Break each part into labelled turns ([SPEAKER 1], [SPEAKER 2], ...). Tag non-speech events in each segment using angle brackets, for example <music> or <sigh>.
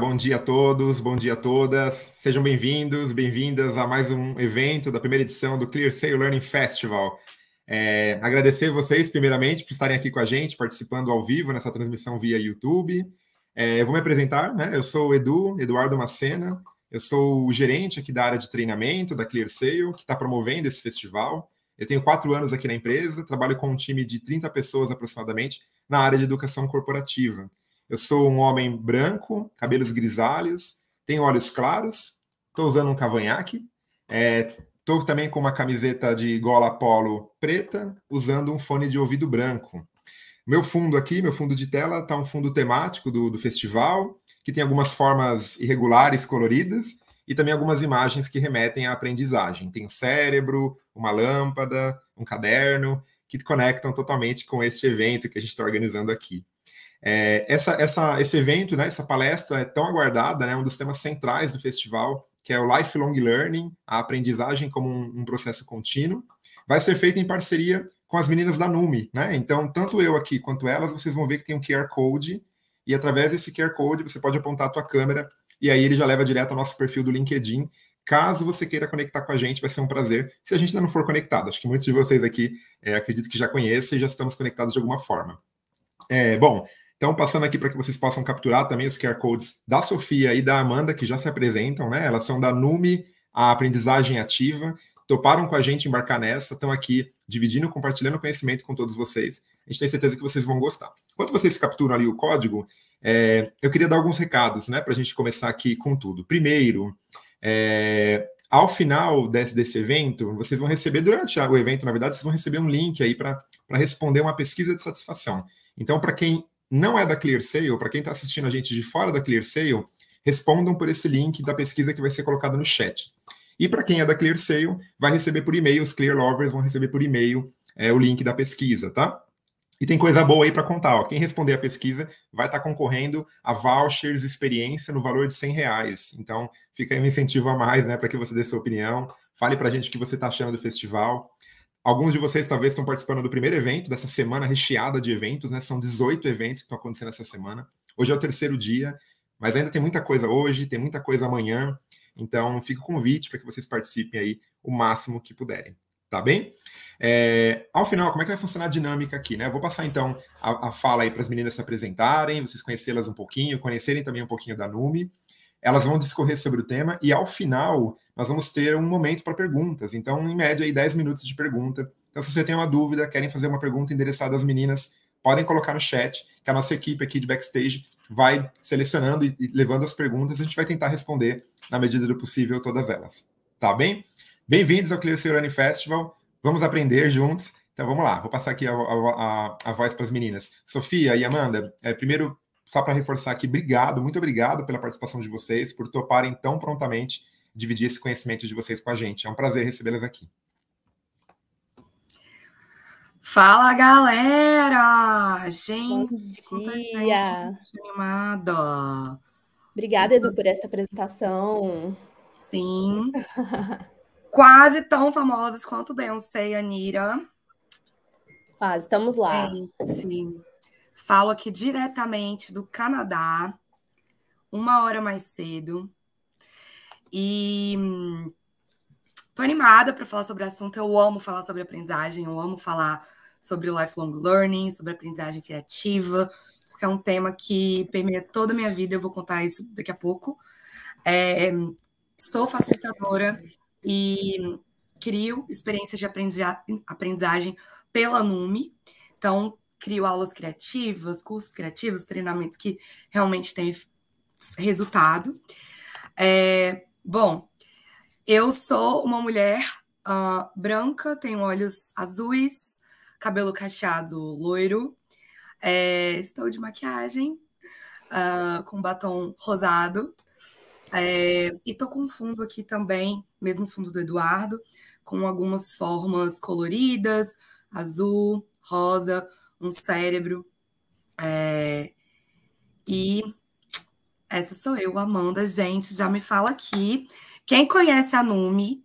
[SPEAKER 1] bom dia a todos, bom dia a todas. Sejam bem-vindos, bem-vindas a mais um evento da primeira edição do Clear Sail Learning Festival. É, agradecer vocês, primeiramente, por estarem aqui com a gente, participando ao vivo nessa transmissão via YouTube. É, eu vou me apresentar, né? Eu sou o Edu, Eduardo Macena. Eu sou o gerente aqui da área de treinamento da Clear Sail, que está promovendo esse festival. Eu tenho quatro anos aqui na empresa, trabalho com um time de 30 pessoas aproximadamente na área de educação corporativa. Eu sou um homem branco, cabelos grisalhos, tenho olhos claros, estou usando um cavanhaque, estou é, também com uma camiseta de gola polo preta, usando um fone de ouvido branco. Meu fundo aqui, meu fundo de tela, está um fundo temático do, do festival, que tem algumas formas irregulares, coloridas, e também algumas imagens que remetem à aprendizagem. Tem um cérebro, uma lâmpada, um caderno, que conectam totalmente com este evento que a gente está organizando aqui. É, essa, essa, esse evento, né, essa palestra é tão aguardada, né, um dos temas centrais do festival, que é o Lifelong Learning, a aprendizagem como um, um processo contínuo, vai ser feito em parceria com as meninas da NUMI, né? Então, tanto eu aqui quanto elas, vocês vão ver que tem um QR Code, e através desse QR Code você pode apontar a tua câmera, e aí ele já leva direto ao nosso perfil do LinkedIn. Caso você queira conectar com a gente, vai ser um prazer. Se a gente ainda não for conectado, acho que muitos de vocês aqui é, acredito que já conheçam e já estamos conectados de alguma forma. É, bom, então, passando aqui para que vocês possam capturar também os QR codes da Sofia e da Amanda, que já se apresentam, né? Elas são da Numi, a aprendizagem ativa, toparam com a gente embarcar nessa, estão aqui dividindo, compartilhando conhecimento com todos vocês. A gente tem certeza que vocês vão gostar. Enquanto vocês capturam ali o código, é, eu queria dar alguns recados, né, para a gente começar aqui com tudo. Primeiro, é, ao final desse, desse evento, vocês vão receber, durante o evento, na verdade, vocês vão receber um link aí para responder uma pesquisa de satisfação. Então, para quem não é da ClearSale, para quem está assistindo a gente de fora da ClearSale, respondam por esse link da pesquisa que vai ser colocada no chat. E para quem é da ClearSale, vai receber por e-mail, os Clear Lovers vão receber por e-mail é, o link da pesquisa, tá? E tem coisa boa aí para contar. Ó. Quem responder a pesquisa vai estar tá concorrendo a vouchers experiência no valor de 100 reais. Então, fica aí um incentivo a mais né, para que você dê sua opinião. Fale para a gente o que você está achando do festival. Alguns de vocês talvez estão participando do primeiro evento, dessa semana recheada de eventos, né? São 18 eventos que estão acontecendo essa semana. Hoje é o terceiro dia, mas ainda tem muita coisa hoje, tem muita coisa amanhã. Então, fica o convite para que vocês participem aí o máximo que puderem. Tá bem? É, ao final, como é que vai funcionar a dinâmica aqui, né? Eu vou passar então a, a fala aí para as meninas se apresentarem, vocês conhecê-las um pouquinho, conhecerem também um pouquinho da NUMI elas vão discorrer sobre o tema e ao final nós vamos ter um momento para perguntas. Então, em média, aí 10 minutos de pergunta. Então, se você tem uma dúvida, querem fazer uma pergunta endereçada às meninas, podem colocar no chat, que a nossa equipe aqui de backstage vai selecionando e, levando as perguntas. A gente vai tentar responder, na medida do possível, todas elas. Tá bem? Bem-vindos ao Clear Seurani Festival. Vamos aprender juntos. Então, vamos lá. Vou passar aqui a, a, a, a voz para as meninas. Sofia e Amanda, é, primeiro só para reforçar aqui, obrigado, muito obrigado pela participação de vocês, por toparem tão prontamente dividir esse conhecimento de vocês com a gente. É um prazer recebê-las aqui.
[SPEAKER 2] Fala galera! Gente, tá animada! Obrigada, Edu, por essa apresentação. Sim. Quase tão famosas quanto Beyoncé e Anira. Quase, estamos lá. É Sim. Falo aqui diretamente do Canadá, uma hora mais cedo. E hum, tô animada para falar sobre o assunto. Eu amo falar sobre aprendizagem, eu amo falar sobre lifelong learning, sobre aprendizagem criativa, porque é um tema que permeia toda a minha vida. Eu vou contar isso daqui a pouco. É, sou facilitadora e crio experiências de aprendizagem pela Numi, Então, crio aulas criativas, cursos criativos, treinamentos que realmente têm resultado. É, bom, eu sou uma mulher uh, branca, tenho olhos azuis, cabelo cacheado loiro, é, estou de maquiagem, uh, com batom rosado. É, e tô com fundo aqui também, mesmo fundo do Eduardo, com algumas formas coloridas, azul, rosa, um cérebro. É... E essa sou eu, Amanda. Gente, já me fala aqui. Quem conhece a Numi,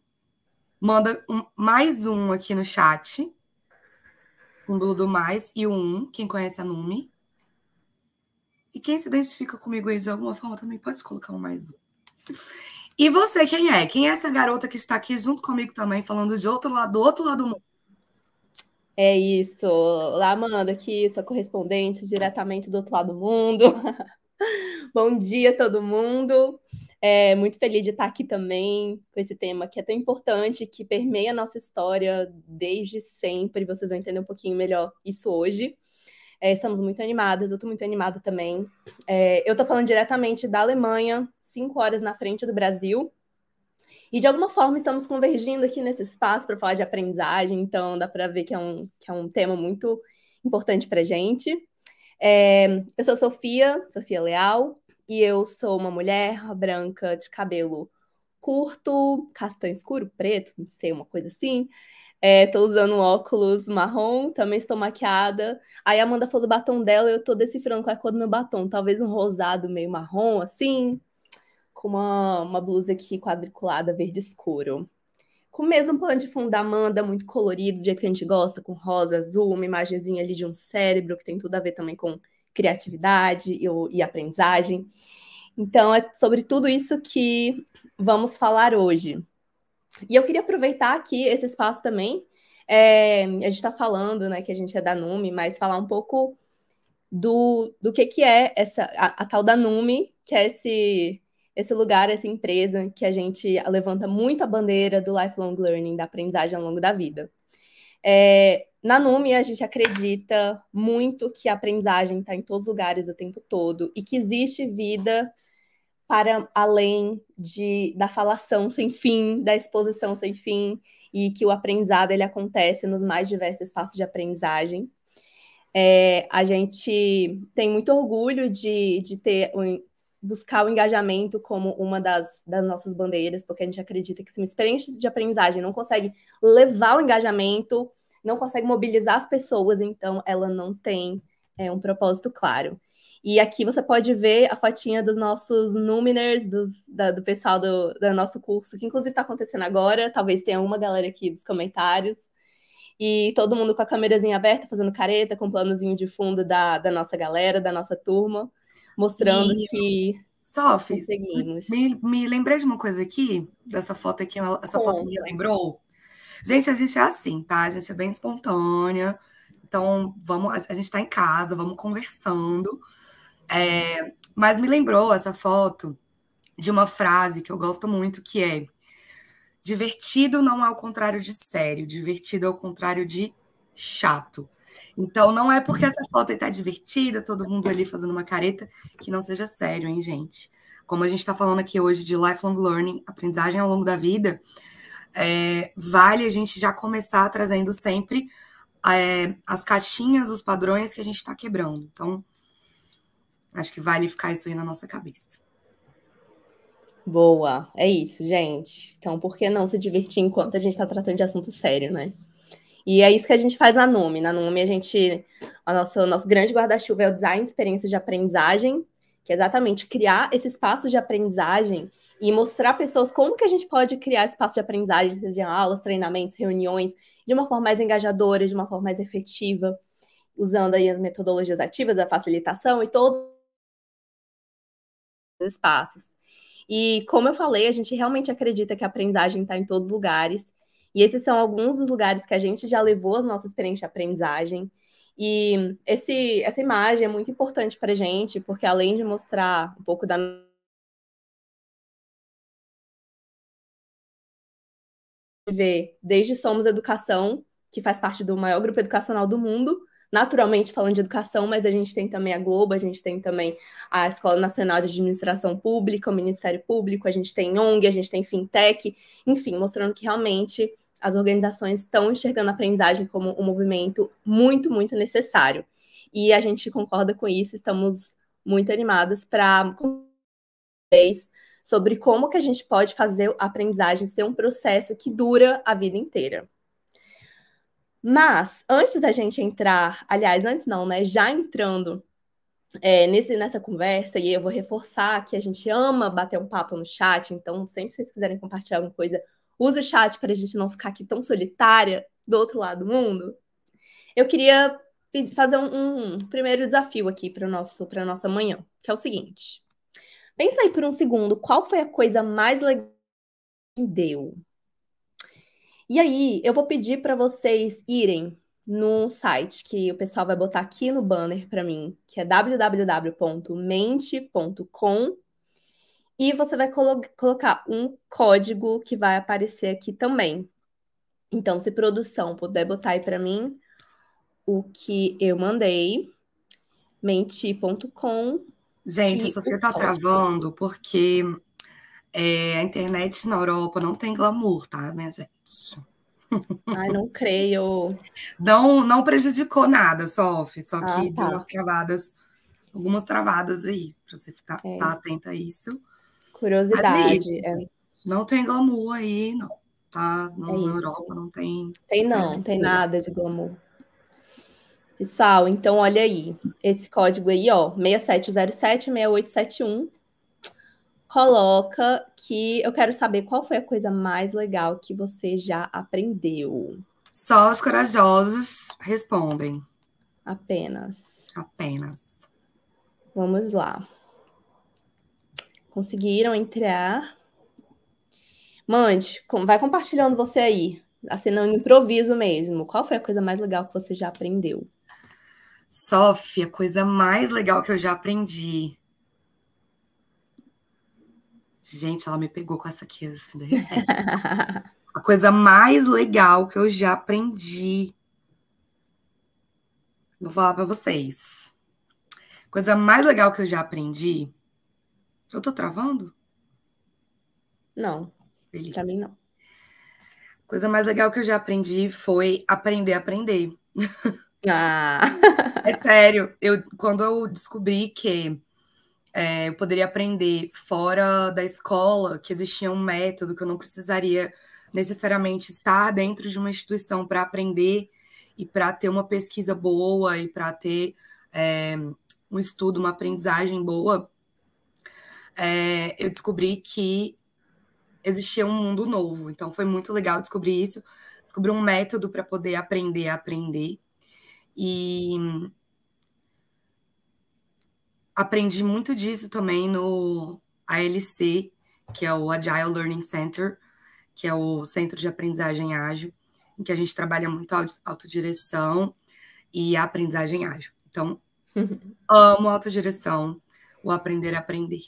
[SPEAKER 2] manda um, mais um aqui no chat. Símbolo do mais e o um. Quem conhece a Numi. E quem se identifica comigo aí de alguma forma também pode colocar um mais um. E você, quem é? Quem é essa garota que está aqui junto comigo também, falando de outro lado, do outro lado do mundo?
[SPEAKER 3] É isso. Olá, manda aqui, sua correspondente diretamente do outro lado do mundo. <laughs> Bom dia, todo mundo. É, muito feliz de estar aqui também com esse tema que é tão importante, que permeia a nossa história desde sempre. Vocês vão entender um pouquinho melhor isso hoje. É, estamos muito animadas, eu estou muito animada também. É, eu estou falando diretamente da Alemanha, cinco horas na frente do Brasil. E de alguma forma estamos convergindo aqui nesse espaço para falar de aprendizagem, então dá para ver que é, um, que é um tema muito importante para a gente. É, eu sou Sofia, Sofia Leal, e eu sou uma mulher branca de cabelo curto, castanho escuro, preto, não sei, uma coisa assim. Estou é, usando um óculos marrom, também estou maquiada. Aí a Amanda falou do batom dela, eu estou decifrando qual é a cor do meu batom. Talvez um rosado meio marrom, assim, com uma, uma blusa aqui quadriculada verde escuro. Com o mesmo plano de fundo da Amanda, muito colorido, do jeito que a gente gosta, com rosa, azul, uma imagenzinha ali de um cérebro, que tem tudo a ver também com criatividade e, e aprendizagem. Então, é sobre tudo isso que vamos falar hoje. E eu queria aproveitar aqui esse espaço também. É, a gente está falando né, que a gente é da Numi mas falar um pouco do, do que, que é essa a, a tal da Numi que é esse esse lugar, essa empresa que a gente levanta muito a bandeira do lifelong learning, da aprendizagem ao longo da vida. É, na Numi a gente acredita muito que a aprendizagem está em todos os lugares o tempo todo e que existe vida para além de, da falação sem fim, da exposição sem fim, e que o aprendizado ele acontece nos mais diversos espaços de aprendizagem. É, a gente tem muito orgulho de, de ter buscar o engajamento como uma das, das nossas bandeiras, porque a gente acredita que se uma experiência de aprendizagem não consegue levar o engajamento, não consegue mobilizar as pessoas, então ela não tem é, um propósito claro. E aqui você pode ver a fotinha dos nossos Numiners, dos, da, do pessoal do, do nosso curso, que inclusive está acontecendo agora. Talvez tenha uma galera aqui dos comentários. E todo mundo com a câmerazinha aberta, fazendo careta, com o planozinho de fundo da, da nossa galera, da nossa turma mostrando e...
[SPEAKER 2] que Sof, conseguimos. Me, me, lembrei de uma coisa aqui, dessa foto aqui, essa foto me lembrou. Gente, a gente é assim, tá? A gente é bem espontânea. Então, vamos, a gente está em casa, vamos conversando. É, mas me lembrou essa foto de uma frase que eu gosto muito, que é divertido não é o contrário de sério, divertido é o contrário de chato. Então, não é porque essa foto está divertida, todo mundo ali fazendo uma careta, que não seja sério, hein, gente? Como a gente está falando aqui hoje de lifelong learning, aprendizagem ao longo da vida, é, vale a gente já começar trazendo sempre é, as caixinhas, os padrões que a gente está quebrando. Então,
[SPEAKER 3] acho que vale ficar isso aí na nossa cabeça. Boa, é isso, gente. Então, por que não se divertir enquanto a gente está tratando de assunto sério, né? E é isso que a gente faz na Nume. Na Nume a gente. O nosso, nosso grande guarda-chuva é o design de experiências de aprendizagem, que é exatamente criar esse espaço de aprendizagem e mostrar pessoas como que a gente pode criar espaço de aprendizagem, seja aulas, treinamentos, reuniões, de uma forma mais engajadora, de uma forma mais efetiva, usando aí as metodologias ativas, a facilitação e todos os espaços. E como eu falei, a gente realmente acredita que a aprendizagem está em todos os lugares e esses são alguns dos lugares que a gente já levou as nossas experiências de aprendizagem. E esse, essa imagem é muito importante para a gente, porque além de mostrar um pouco da ver desde Somos Educação, que faz parte do maior grupo educacional do mundo, naturalmente falando de educação, mas a gente tem também a Globo, a gente tem também a Escola Nacional de Administração Pública, o Ministério Público, a gente tem ONG, a gente tem fintech, enfim, mostrando que realmente as organizações estão enxergando a aprendizagem como um movimento muito, muito necessário. E a gente concorda com isso, estamos muito animadas para vocês sobre como que a gente pode fazer a aprendizagem ser um processo que dura a vida inteira. Mas, antes da gente entrar, aliás, antes não, né? Já entrando é, nesse, nessa conversa, e eu vou reforçar que a gente ama bater um papo no chat, então sempre se vocês quiserem compartilhar alguma coisa, use o chat para a gente não ficar aqui tão solitária do outro lado do mundo. Eu queria fazer um, um primeiro desafio aqui para a nossa manhã, que é o seguinte. Pensa aí por um segundo, qual foi a coisa mais legal que deu? E aí, eu vou pedir para vocês irem num site que o pessoal vai botar aqui no banner para mim, que é www.mente.com e você vai colo colocar um código que vai aparecer aqui também. Então, se produção puder botar aí para mim o que eu mandei, menti.com.
[SPEAKER 2] Gente, a Sofia tá código. travando porque é, a internet na Europa não tem glamour, tá, minha gente?
[SPEAKER 3] Ai, não creio.
[SPEAKER 2] Não, não prejudicou nada, Sof, só ah, que tá. deu umas travadas, algumas travadas aí, para você ficar é. Tá atenta a isso. É Curiosidade. é. Não
[SPEAKER 3] tem glamour aí, não. Tá? Não, é na Europa não tem. Tem não, não tem nada de glamour. Pessoal, então olha aí, esse código aí, ó, 6707-6871, coloca que eu quero saber qual foi a coisa mais legal que você já aprendeu.
[SPEAKER 2] Só os corajosos respondem.
[SPEAKER 3] Apenas.
[SPEAKER 2] Apenas.
[SPEAKER 3] Vamos lá. Conseguiram entrar? Mande, vai compartilhando você aí, assim, não improviso mesmo. Qual foi a coisa mais legal que você já aprendeu? Sofia, a coisa mais legal que eu já
[SPEAKER 2] aprendi Gente, ela me pegou com essa aqui, assim, de <laughs> A coisa mais legal que eu já aprendi. Vou falar para vocês. Coisa mais legal que eu já aprendi. Eu tô travando? Não. Beleza. Pra mim, não. Coisa mais legal que eu já aprendi foi aprender a aprender. Ah. é sério. Eu, quando eu descobri que é, eu poderia aprender fora da escola, que existia um método que eu não precisaria necessariamente estar dentro de uma instituição para aprender e para ter uma pesquisa boa e para ter é, um estudo, uma aprendizagem boa, é, eu descobri que existia um mundo novo. Então foi muito legal descobrir isso, descobrir um método para poder aprender a aprender. E aprendi muito disso também no ALC, que é o Agile Learning Center, que é o Centro de Aprendizagem Ágil, em que a gente trabalha muito autodireção e aprendizagem ágil. Então, <laughs> amo autodireção,
[SPEAKER 3] o aprender a aprender.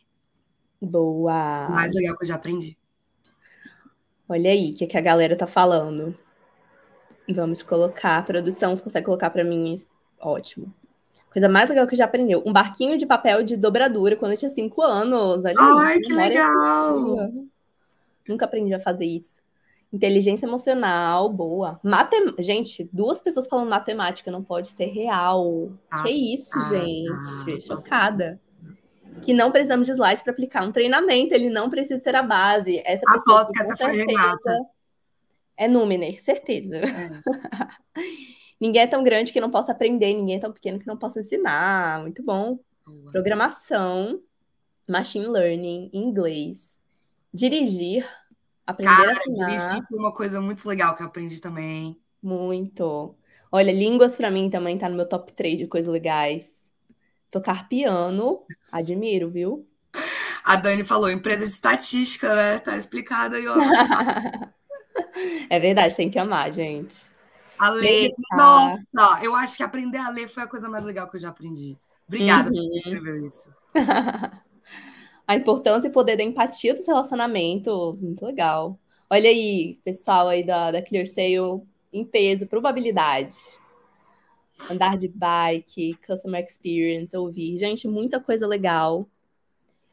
[SPEAKER 3] Boa! mais legal que eu já aprendi. Olha aí o que, que a galera tá falando. Vamos colocar. A produção, você consegue colocar para mim? Ótimo. Coisa mais legal que eu já aprendeu. Um barquinho de papel de dobradura quando eu tinha cinco anos. Ali, Ai, que legal! Nunca aprendi a fazer isso. Inteligência emocional, boa. Matem... Gente, duas pessoas falando matemática, não pode ser real. Ah, que isso, ah, gente? Ah, Chocada. Que não precisamos de slide para aplicar um treinamento, ele não precisa ser a base. Essa a pessoa, que, com é certeza, é Númener, certeza. É. Ninguém é tão grande que não possa aprender, ninguém é tão pequeno que não possa ensinar. Muito bom. Programação, machine learning, inglês, dirigir, aprender Cara, a ensinar. dirigir
[SPEAKER 2] foi uma coisa muito legal que eu aprendi também.
[SPEAKER 3] Muito. Olha, línguas para mim também tá no meu top 3 de coisas legais. Tocar piano, admiro, viu? A Dani falou, empresa de estatística, né? Tá explicado aí, ó.
[SPEAKER 2] <laughs>
[SPEAKER 3] é verdade, tem que amar, gente.
[SPEAKER 2] A ler. Nossa, eu acho que aprender a ler foi a coisa mais legal que eu já aprendi. Obrigada uhum. por escrever
[SPEAKER 3] isso. <laughs> a importância e poder da empatia dos relacionamentos. Muito legal. Olha aí, pessoal aí da, da Clear Sale em peso, probabilidade. Andar de bike, customer experience, ouvir. Gente, muita coisa legal.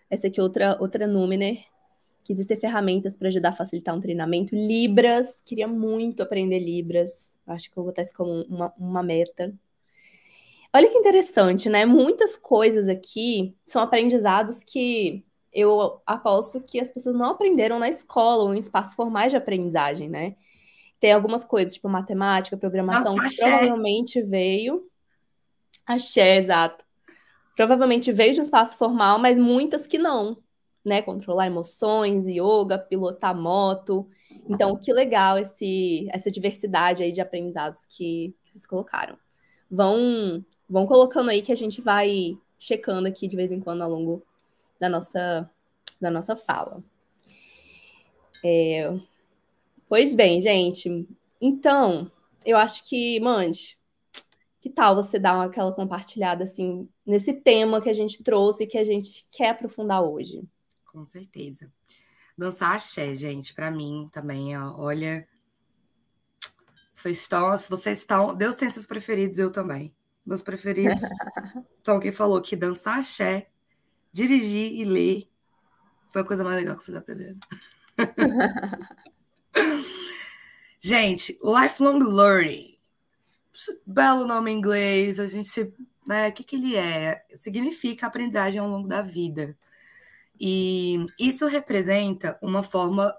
[SPEAKER 3] Essa aqui é outra, outra Numiner, que existem ferramentas para ajudar a facilitar um treinamento. Libras, queria muito aprender Libras. Acho que eu vou botar isso como uma, uma meta. Olha que interessante, né? Muitas coisas aqui são aprendizados que eu aposto que as pessoas não aprenderam na escola ou em espaços formais de aprendizagem, né? Tem algumas coisas, tipo matemática, programação, Nossa, que provavelmente veio. Axé, exato. Provavelmente veio de um espaço formal, mas muitas que não né? Controlar emoções, yoga, pilotar moto. Então, que legal esse, essa diversidade aí de aprendizados que, que vocês colocaram. Vão, vão colocando aí que a gente vai checando aqui de vez em quando ao longo da nossa, da nossa fala. É... Pois bem, gente. Então, eu acho que, Mande, que tal você dar aquela compartilhada assim nesse tema que a gente trouxe e que a gente quer aprofundar hoje?
[SPEAKER 2] com certeza. Dançar axé, gente, para mim também, ó, olha. Vocês estão, se vocês estão, Deus tem seus preferidos, eu também. Meus preferidos <laughs> são quem falou que dançar axé, dirigir e ler foi a coisa mais legal que vocês aprenderam. <laughs> gente, lifelong learning. Belo nome em inglês, a gente, né, o que que ele é? Significa aprendizagem ao longo da vida. E isso representa uma forma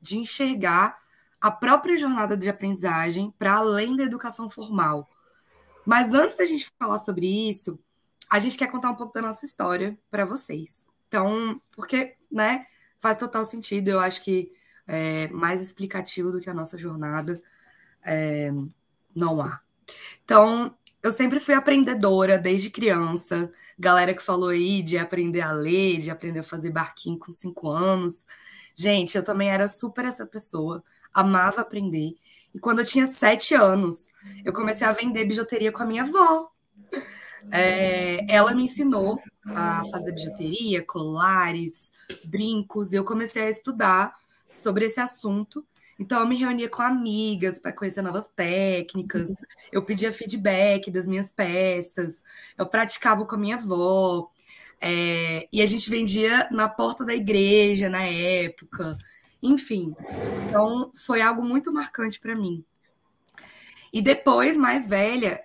[SPEAKER 2] de enxergar a própria jornada de aprendizagem para além da educação formal. Mas antes da gente falar sobre isso, a gente quer contar um pouco da nossa história para vocês. Então, porque, né, faz total sentido, eu acho que é mais explicativo do que a nossa jornada é, não há. Então, eu sempre fui aprendedora desde criança. Galera que falou aí de aprender a ler, de aprender a fazer barquinho com cinco anos. Gente, eu também era super essa pessoa, amava aprender. E quando eu tinha sete anos, eu comecei a vender bijuteria com a minha avó. É, ela me ensinou a fazer bijuteria, colares, brincos. E eu comecei a estudar sobre esse assunto. Então, eu me reunia com amigas para conhecer novas técnicas, eu pedia feedback das minhas peças, eu praticava com a minha avó, é, e a gente vendia na porta da igreja na época, enfim. Então, foi algo muito marcante para mim. E depois, mais velha,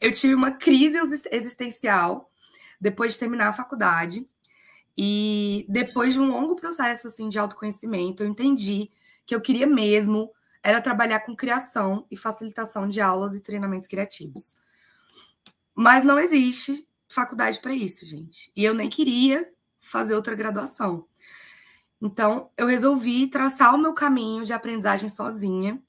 [SPEAKER 2] eu tive uma crise existencial depois de terminar a faculdade. E depois de um longo processo assim de autoconhecimento, eu entendi que eu queria mesmo era trabalhar com criação e facilitação de aulas e treinamentos criativos. Mas não existe faculdade para isso, gente. E eu nem queria fazer outra graduação. Então, eu resolvi traçar o meu caminho de aprendizagem sozinha.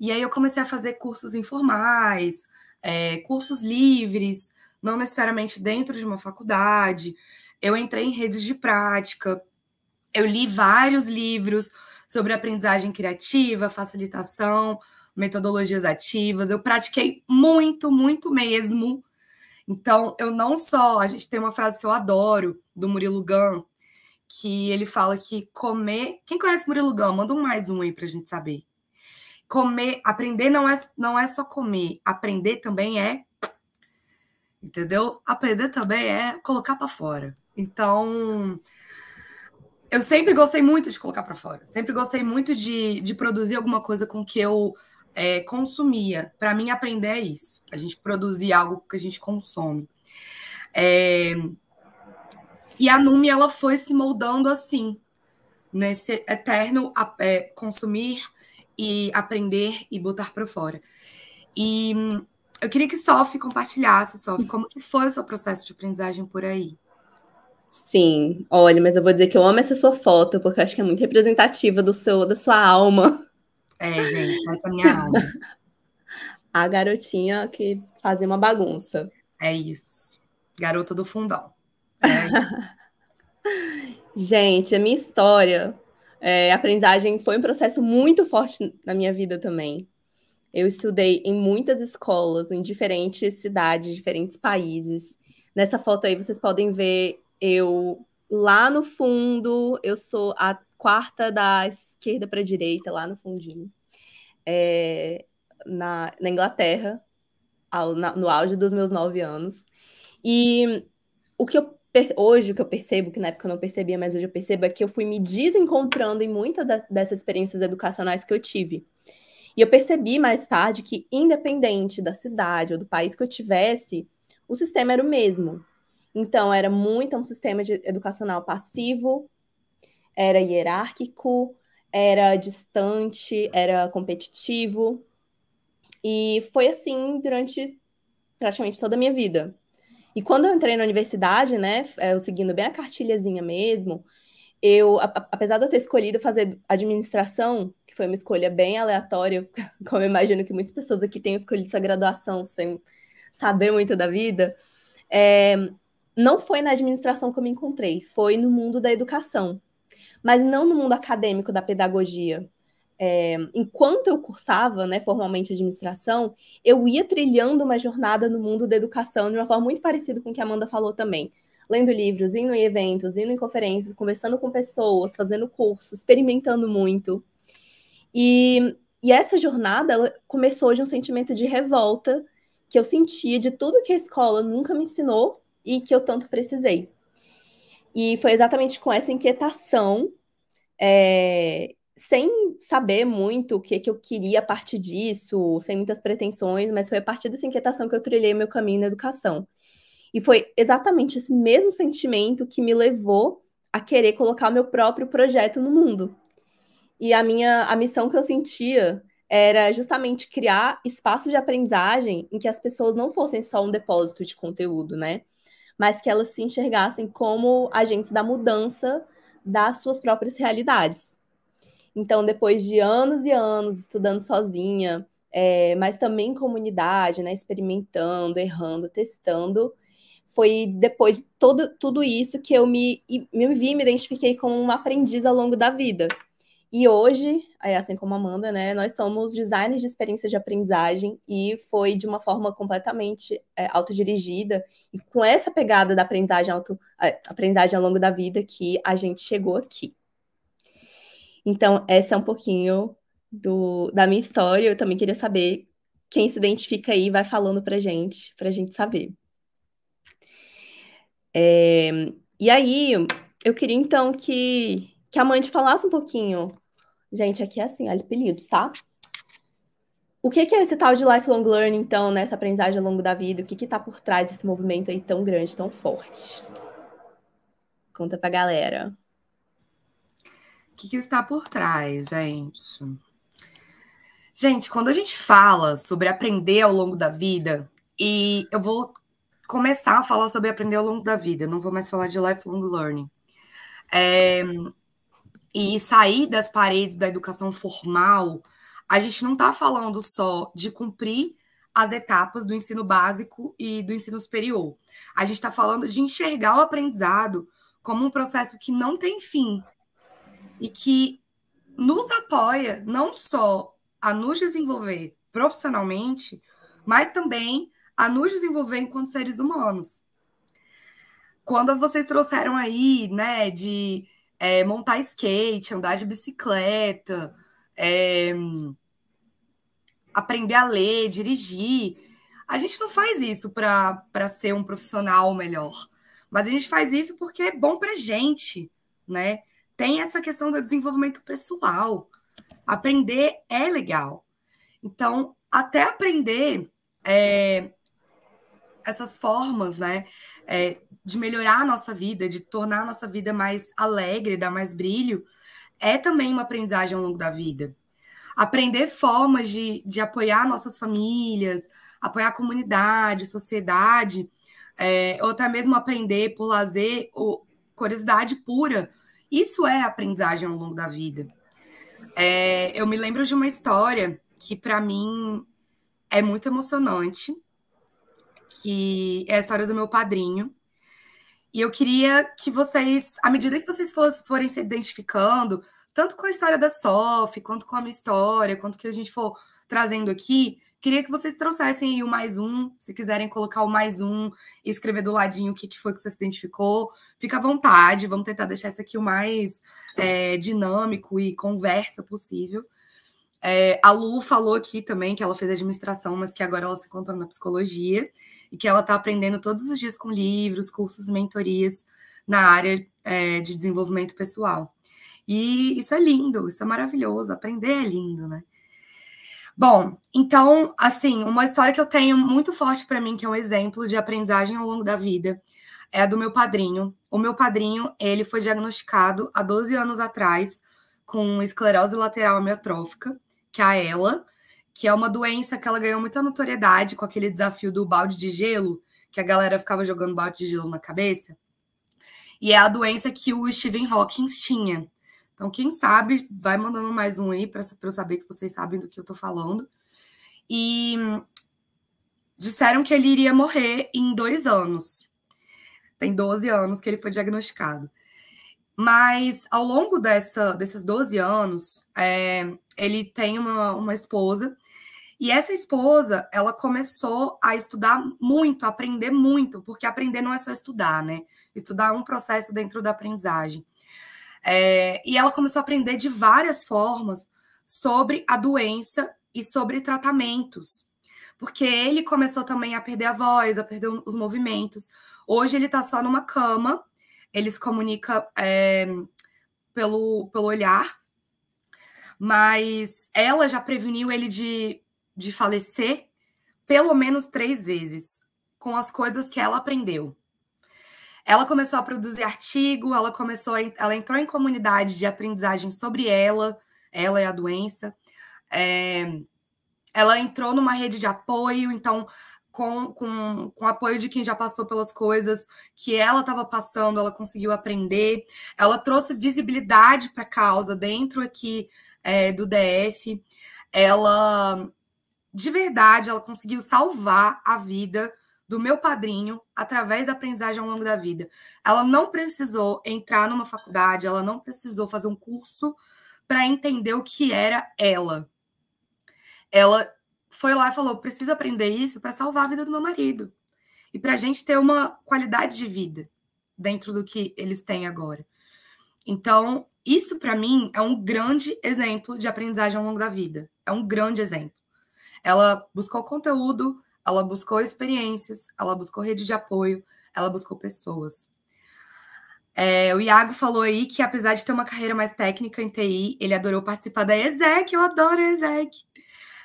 [SPEAKER 2] E aí, eu comecei a fazer cursos informais, é, cursos livres, não necessariamente dentro de uma faculdade. Eu entrei em redes de prática, eu li vários livros sobre aprendizagem criativa, facilitação, metodologias ativas. Eu pratiquei muito, muito mesmo. Então, eu não só. A gente tem uma frase que eu adoro do Murilo Gun, que ele fala que comer. Quem conhece Murilo Gun? Manda um mais um aí para a gente saber. Comer, aprender não é, não é só comer, aprender também é. Entendeu? Aprender também é colocar para fora. Então, eu sempre gostei muito de colocar para fora. Sempre gostei muito de, de produzir alguma coisa com que eu é, consumia. Para mim, aprender é isso. A gente produzir algo que a gente consome. É... E a Numi, ela foi se moldando assim, nesse eterno é, consumir e aprender e botar para fora. E hum, eu queria que Sof compartilhasse, Sof, como que foi o seu processo de aprendizagem por aí?
[SPEAKER 3] Sim, olha, mas eu vou dizer que eu amo essa sua foto, porque eu acho que é muito representativa do seu, da sua alma. É, gente, essa é a minha alma. <laughs> a garotinha que fazia uma bagunça. É isso. Garota do fundão. <laughs> É. gente, a minha história, é, a aprendizagem foi um processo muito forte na minha vida também. Eu estudei em muitas escolas, em diferentes cidades, diferentes países. Nessa foto aí vocês podem ver eu, lá no fundo, eu sou a quarta da esquerda para a direita, lá no fundinho. É, na, na, Inglaterra, ao, na, no auge dos meus nove anos. E o que eu hoje o que eu percebo, que na época eu não percebia, mas hoje eu percebo, é que eu fui me desencontrando em muitas dessas experiências educacionais que eu tive. E eu percebi mais tarde que, independente da cidade ou do país que eu tivesse, o sistema era o mesmo. Então, era muito um sistema educacional passivo, era hierárquico, era distante, era competitivo. E foi assim durante praticamente toda a minha vida. E quando eu entrei na universidade, né, é, eu seguindo bem a cartilhazinha mesmo, eu, apesar de eu ter escolhido fazer administração, que foi uma escolha bem aleatória, <laughs> como eu imagino que muitas pessoas aqui tenham escolhido sua graduação sem saber muito da vida, é, não foi na administração que eu me encontrei, foi no mundo da educação, mas não no mundo acadêmico da pedagogia. É, enquanto eu cursava né, formalmente administração, eu ia trilhando uma jornada no mundo da educação de uma forma muito parecida com o que a Amanda falou também. Lendo livros, indo em eventos, indo em conferências, conversando com pessoas, fazendo cursos, experimentando muito. E, e essa jornada começou de um sentimento de revolta que eu sentia de tudo que a escola nunca me ensinou e que eu tanto precisei. E foi exatamente com essa inquietação, é, sem saber muito o que, que eu queria a partir disso, sem muitas pretensões, mas foi a partir dessa inquietação que eu trilhei meu caminho na educação. E foi exatamente esse mesmo sentimento que me levou a querer colocar o meu próprio projeto no mundo. E a minha a missão que eu sentia era justamente criar espaços de aprendizagem em que as pessoas não fossem só um depósito de conteúdo, né? mas que elas se enxergassem como agentes da mudança das suas próprias realidades. Então, depois de anos e anos estudando sozinha, é, mas também em comunidade, né, experimentando, errando, testando, foi depois de todo, tudo isso que eu me, me vi, me identifiquei como uma aprendiz ao longo da vida. E hoje, é, assim como a Amanda, né, nós somos designers de experiências de aprendizagem e foi de uma forma completamente é, autodirigida e com essa pegada da aprendizagem, auto, é, aprendizagem ao longo da vida que a gente chegou aqui. Então, essa é um pouquinho do, da minha história. Eu também queria saber quem se identifica aí, vai falando pra gente, pra gente saber. É, e aí, eu queria então que, que a Amanda falasse um pouquinho Gente, aqui é assim, apelidos, tá? O que, que é esse tal de lifelong learning, então, nessa né? aprendizagem ao longo da vida? O que está por trás desse movimento aí tão grande, tão forte? Conta pra galera. O que, que está por
[SPEAKER 2] trás, gente? Gente, quando a gente fala sobre aprender ao longo da vida, e eu vou começar a falar sobre aprender ao longo da vida, não vou mais falar de lifelong learning. É, e sair das paredes da educação formal, a gente não está falando só de cumprir as etapas do ensino básico e do ensino superior. A gente está falando de enxergar o aprendizado como um processo que não tem fim e que nos apoia não só a nos desenvolver profissionalmente, mas também a nos desenvolver enquanto seres humanos. Quando vocês trouxeram aí, né, de é, montar skate, andar de bicicleta, é, aprender a ler, dirigir. A gente não faz isso para ser um profissional melhor, mas a gente faz isso porque é bom para gente, né? Tem essa questão do desenvolvimento pessoal. Aprender é legal. Então, até aprender é, essas formas, né, é, de melhorar a nossa vida, de tornar a nossa vida mais alegre, dar mais brilho, é também uma aprendizagem ao longo da vida. Aprender formas de, de apoiar nossas famílias, apoiar a comunidade, sociedade, é, ou até mesmo aprender por lazer ou curiosidade pura. Isso é aprendizagem ao longo da vida. É, eu me lembro de uma história que, para mim, é muito emocionante que é a história do meu padrinho. E eu queria que vocês, à medida que vocês forem se identificando, tanto com a história da Sof, quanto com a minha história, quanto que a gente for trazendo aqui, queria que vocês trouxessem aí o mais um, se quiserem colocar o mais um e escrever do ladinho o que, foi que você se identificou, fica à vontade, vamos tentar deixar isso aqui o mais é, dinâmico e conversa possível. É, a Lu falou aqui também que ela fez administração, mas que agora ela se encontra na psicologia e que ela está aprendendo todos os dias com livros, cursos, mentorias na área é, de desenvolvimento pessoal. E isso é lindo, isso é maravilhoso, aprender é lindo, né? Bom, então, assim, uma história que eu tenho muito forte para mim, que é um exemplo de aprendizagem ao longo da vida, é a do meu padrinho. O meu padrinho, ele foi diagnosticado há 12 anos atrás com esclerose lateral amiotrófica que a ela, que é uma doença que ela ganhou muita notoriedade com aquele desafio do balde de gelo, que a galera ficava jogando balde de gelo na cabeça. E é a doença que o Stephen Hawking tinha. Então, quem sabe, vai mandando mais um aí para eu saber que vocês sabem do que eu tô falando. E disseram que ele iria morrer em dois anos. Tem 12 anos que ele foi diagnosticado. Mas ao longo dessa, desses 12 anos, é, ele tem uma, uma esposa, e essa esposa ela começou a estudar muito, a aprender muito, porque aprender não é só estudar, né? Estudar é um processo dentro da aprendizagem. É, e ela começou a aprender de várias formas sobre a doença e sobre tratamentos. Porque ele começou também a perder a voz, a perder os movimentos. Hoje ele está só numa cama eles comunicam é, pelo, pelo olhar, mas ela já preveniu ele de, de falecer pelo menos três vezes com as coisas que ela aprendeu. Ela começou a produzir artigo, ela começou, ela entrou em comunidade de aprendizagem sobre ela, ela é a doença. É, ela entrou numa rede de apoio, então com, com, com apoio de quem já passou pelas coisas que ela estava passando, ela conseguiu aprender, ela trouxe visibilidade para a causa dentro aqui é, do DF, ela, de verdade, ela conseguiu salvar a vida do meu padrinho através da aprendizagem ao longo da vida. Ela não precisou entrar numa faculdade, ela não precisou fazer um curso para entender o que era ela. Ela foi lá e falou: preciso aprender isso para salvar a vida do meu marido e para a gente ter uma qualidade de vida dentro do que eles têm agora. Então, isso para mim é um grande exemplo de aprendizagem ao longo da vida. É um grande exemplo. Ela buscou conteúdo, ela buscou experiências, ela buscou rede de apoio, ela buscou pessoas. É, o Iago falou aí que, apesar de ter uma carreira mais técnica em TI, ele adorou participar da ESEC. Eu adoro a ESEC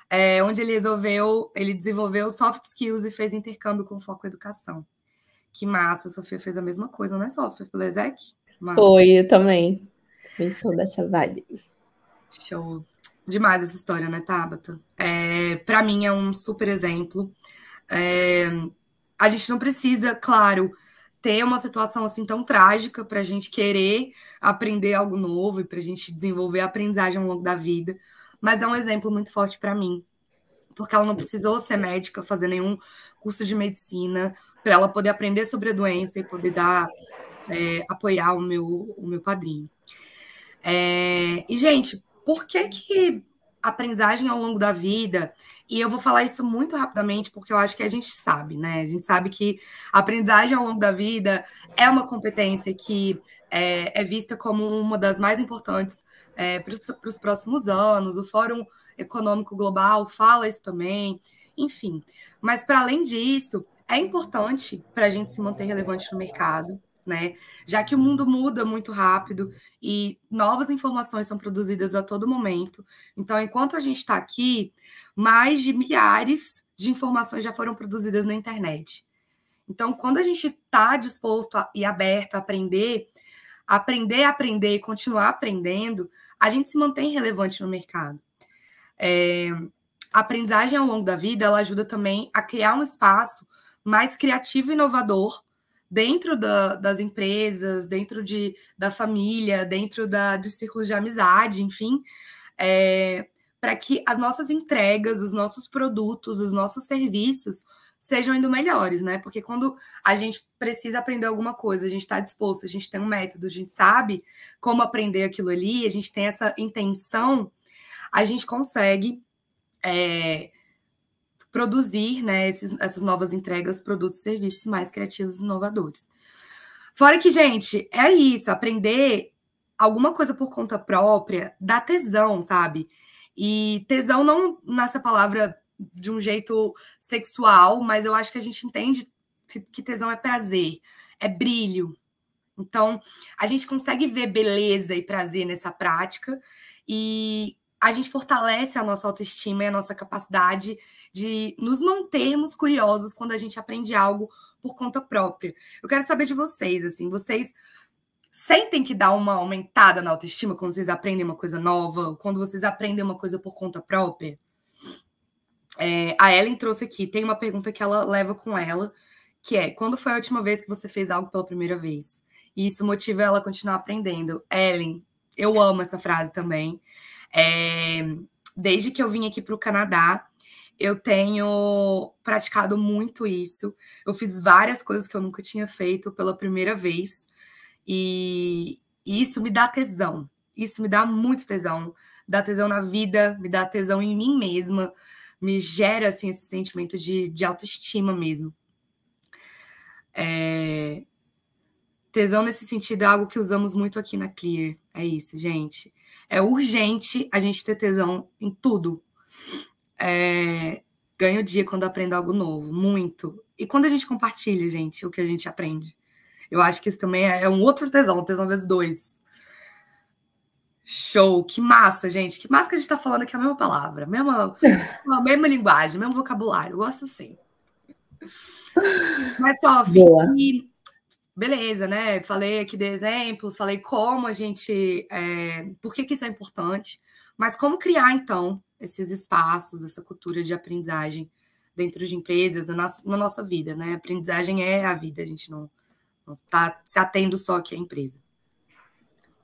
[SPEAKER 2] é, onde ele resolveu, ele desenvolveu soft skills e fez intercâmbio com foco em educação. Que massa, a Sofia fez a mesma coisa, não é, Sofia? Pelo
[SPEAKER 3] Foi, eu também. Pensou dessa vibe.
[SPEAKER 2] Show. Demais essa história, né, Tabata? É, Para mim é um super exemplo. É, a gente não precisa, claro, ter uma situação assim tão trágica para a gente querer aprender algo novo e para a gente desenvolver a aprendizagem ao longo da vida mas é um exemplo muito forte para mim, porque ela não precisou ser médica, fazer nenhum curso de medicina, para ela poder aprender sobre a doença e poder dar, é, apoiar o meu, o meu padrinho. É, e, gente, por que que a aprendizagem ao longo da vida, e eu vou falar isso muito rapidamente, porque eu acho que a gente sabe, né? A gente sabe que a aprendizagem ao longo da vida é uma competência que é, é vista como uma das mais importantes é, para os próximos anos, o Fórum Econômico Global fala isso também, enfim. Mas, para além disso, é importante para a gente se manter relevante no mercado, né? Já que o mundo muda muito rápido e novas informações são produzidas a todo momento. Então, enquanto a gente está aqui, mais de milhares de informações já foram produzidas na internet. Então, quando a gente está disposto a, e aberto a aprender, aprender, aprender e continuar aprendendo, a gente se mantém relevante no mercado. É, a aprendizagem ao longo da vida ela ajuda também a criar um espaço mais criativo e inovador dentro da, das empresas, dentro de, da família, dentro da, de círculos de amizade, enfim, é, para que as nossas entregas, os nossos produtos, os nossos serviços sejam ainda melhores, né? Porque quando a gente precisa aprender alguma coisa, a gente está disposto, a gente tem um método, a gente sabe como aprender aquilo ali, a gente tem essa intenção, a gente consegue é, produzir né, esses, essas novas entregas, produtos e serviços mais criativos e inovadores. Fora que, gente, é isso, aprender alguma coisa por conta própria dá tesão, sabe? E tesão não nessa palavra de um jeito sexual, mas eu acho que a gente entende que tesão é prazer, é brilho. Então, a gente consegue ver beleza e prazer nessa prática e a gente fortalece a nossa autoestima e a nossa capacidade de nos mantermos curiosos quando a gente aprende algo por conta própria. Eu quero saber de vocês, assim, vocês sentem que dá uma aumentada na autoestima quando vocês aprendem uma coisa nova, quando vocês aprendem uma coisa por conta própria? É, a Ellen trouxe aqui, tem uma pergunta que ela leva com ela, que é: quando foi a última vez que você fez algo pela primeira vez? E isso motiva ela a continuar aprendendo. Ellen, eu amo essa frase também. É, desde que eu vim aqui para o Canadá, eu tenho praticado muito isso. Eu fiz várias coisas que eu nunca tinha feito pela primeira vez. E, e, isso me dá tesão. Isso me dá muito tesão. Dá tesão na vida, me dá tesão em mim mesma, me gera assim, esse sentimento de, de autoestima mesmo. É... Tesão nesse sentido é algo que usamos muito aqui na Clear. É isso, gente. É urgente a gente ter tesão em tudo. É... Ganho o dia quando aprendo algo novo, muito. E quando a gente compartilha, gente, o que a gente aprende. Eu acho que isso também é, é um outro tesão, um tesão vezes dois. Show, que massa, gente. Que massa que a gente está falando aqui a mesma palavra, a mesma, <laughs> a mesma linguagem, mesmo vocabulário. Eu gosto sim. Mas, Sophie, e, beleza, né? Falei aqui de exemplos, falei como a gente. É, por que, que isso é importante, mas como criar, então, esses espaços, essa cultura de aprendizagem dentro de empresas, na nossa, na nossa vida, né? Aprendizagem é a vida, a gente não está se atendo só aqui à empresa.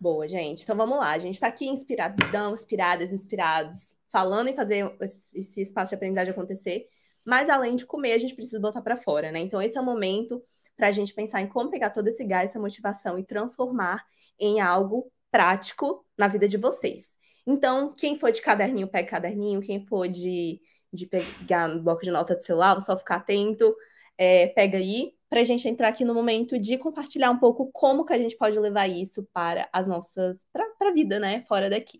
[SPEAKER 3] Boa, gente. Então vamos lá. A gente está aqui inspiradão, inspiradas, inspirados, falando em fazer esse espaço de aprendizagem acontecer. Mas além de comer, a gente precisa botar para fora, né? Então esse é o momento para a gente pensar em como pegar todo esse gás, essa motivação e transformar em algo prático na vida de vocês. Então, quem for de caderninho, pega caderninho. Quem for de, de pegar no bloco de nota do celular, só ficar atento. É, pega aí para a gente entrar aqui no momento de compartilhar um pouco como que a gente pode levar isso para as nossas, para a vida, né, fora daqui.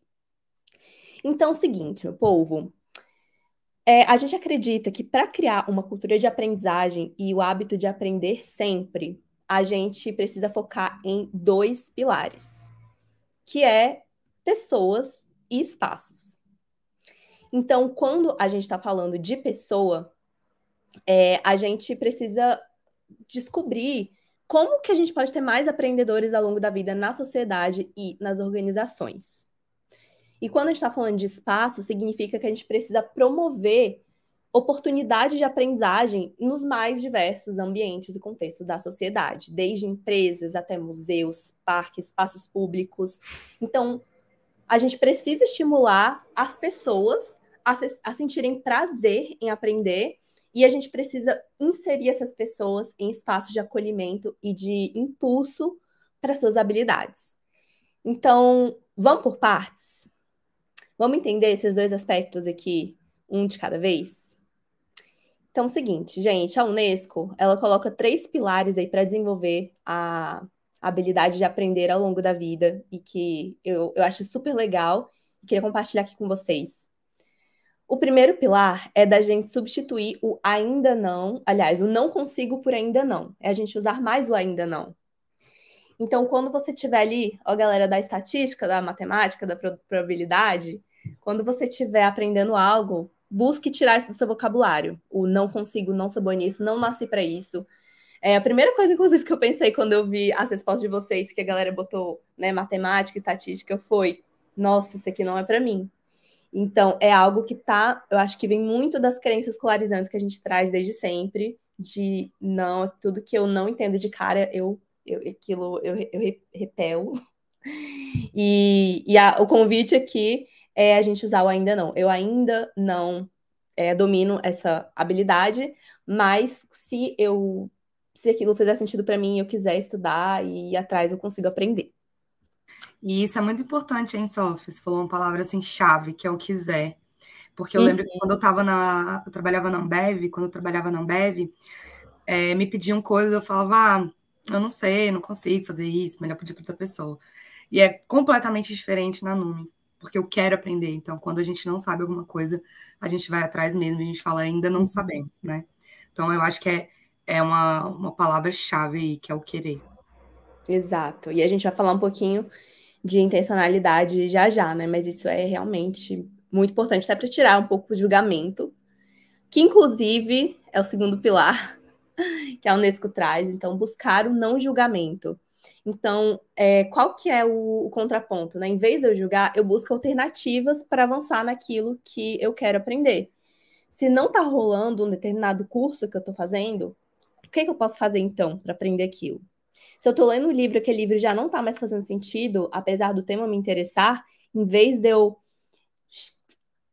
[SPEAKER 3] Então, é o seguinte, meu povo, é, a gente acredita que para criar uma cultura de aprendizagem e o hábito de aprender sempre, a gente precisa focar em dois pilares, que é pessoas e espaços. Então, quando a gente está falando de pessoa, é, a gente precisa descobrir como que a gente pode ter mais aprendedores ao longo da vida na sociedade e nas organizações. E quando a gente está falando de espaço, significa que a gente precisa promover oportunidade de aprendizagem nos mais diversos ambientes e contextos da sociedade, desde empresas até museus, parques, espaços públicos. Então, a gente precisa estimular as pessoas a, se, a sentirem prazer em aprender e a gente precisa inserir essas pessoas em espaços de acolhimento e de impulso para suas habilidades. Então, vamos por partes? Vamos entender esses dois aspectos aqui, um de cada vez? Então, é o seguinte, gente, a Unesco, ela coloca três pilares aí para desenvolver a habilidade de aprender ao longo da vida e que eu, eu acho super legal e queria compartilhar aqui com vocês. O primeiro pilar é da gente substituir o ainda não, aliás, o não consigo por ainda não. É a gente usar mais o ainda não. Então, quando você tiver ali, ó, galera da estatística, da matemática, da probabilidade, quando você estiver aprendendo algo, busque tirar isso do seu vocabulário. O não consigo, não sou boa nisso, não nasci para isso. É a primeira coisa, inclusive, que eu pensei quando eu vi as respostas de vocês, que a galera botou, né, matemática, estatística, foi: nossa, isso aqui não é para mim. Então, é algo que tá, eu acho que vem muito das crenças escolarizantes que a gente traz desde sempre, de não, tudo que eu não entendo de cara, eu, eu aquilo eu, eu repelo. <laughs> E, e a, o convite aqui é a gente usar o ainda não. Eu ainda não é, domino essa habilidade, mas se eu se aquilo fizer sentido para mim, eu quiser estudar e ir atrás, eu consigo aprender.
[SPEAKER 2] E isso é muito importante, hein, Sophie? Você falou uma palavra assim, chave, que é o quiser. Porque eu uhum. lembro que uhum. quando eu tava na. Eu trabalhava na Ambev, quando eu trabalhava na Ambev, é, me pediam coisas, eu falava, ah, eu não sei, não consigo fazer isso, melhor pedir para outra pessoa. E é completamente diferente na Numi, porque eu quero aprender. Então, quando a gente não sabe alguma coisa, a gente vai atrás mesmo, a gente fala, ainda não uhum. sabemos, né? Então, eu acho que é, é uma, uma palavra-chave aí, que é o querer.
[SPEAKER 3] Exato. E a gente vai falar um pouquinho de intencionalidade já já, né? Mas isso é realmente muito importante, até para tirar um pouco o julgamento, que inclusive é o segundo pilar <laughs> que a Unesco traz, então buscar o não julgamento. Então, é, qual que é o, o, contraponto? Né? Em vez de eu julgar, eu busco alternativas para avançar naquilo que eu quero aprender. Se não está rolando um determinado curso que eu estou fazendo, o que, que eu posso fazer então para aprender aquilo? Se eu estou lendo um livro, aquele livro já não está mais fazendo sentido, apesar do tema me interessar, em vez de eu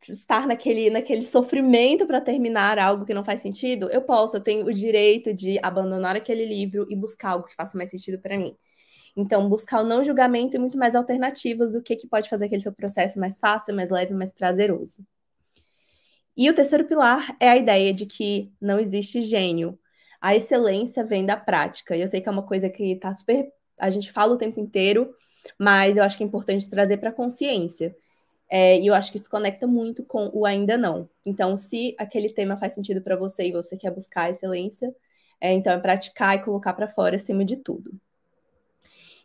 [SPEAKER 3] estar naquele, naquele sofrimento para terminar algo que não faz sentido, eu posso, eu tenho o direito de abandonar aquele livro e buscar algo que faça mais sentido para mim. Então, buscar o não julgamento e é muito mais alternativas do que, que pode fazer aquele seu processo mais fácil, mais leve, mais prazeroso. E o terceiro pilar é a ideia de que não existe gênio a excelência vem da prática. E eu sei que é uma coisa que tá super. A gente fala o tempo inteiro, mas eu acho que é importante trazer para consciência. É, e eu acho que isso conecta muito com o ainda não. Então, se aquele tema faz sentido para você e você quer buscar a excelência, é, então é praticar e colocar para fora acima de tudo.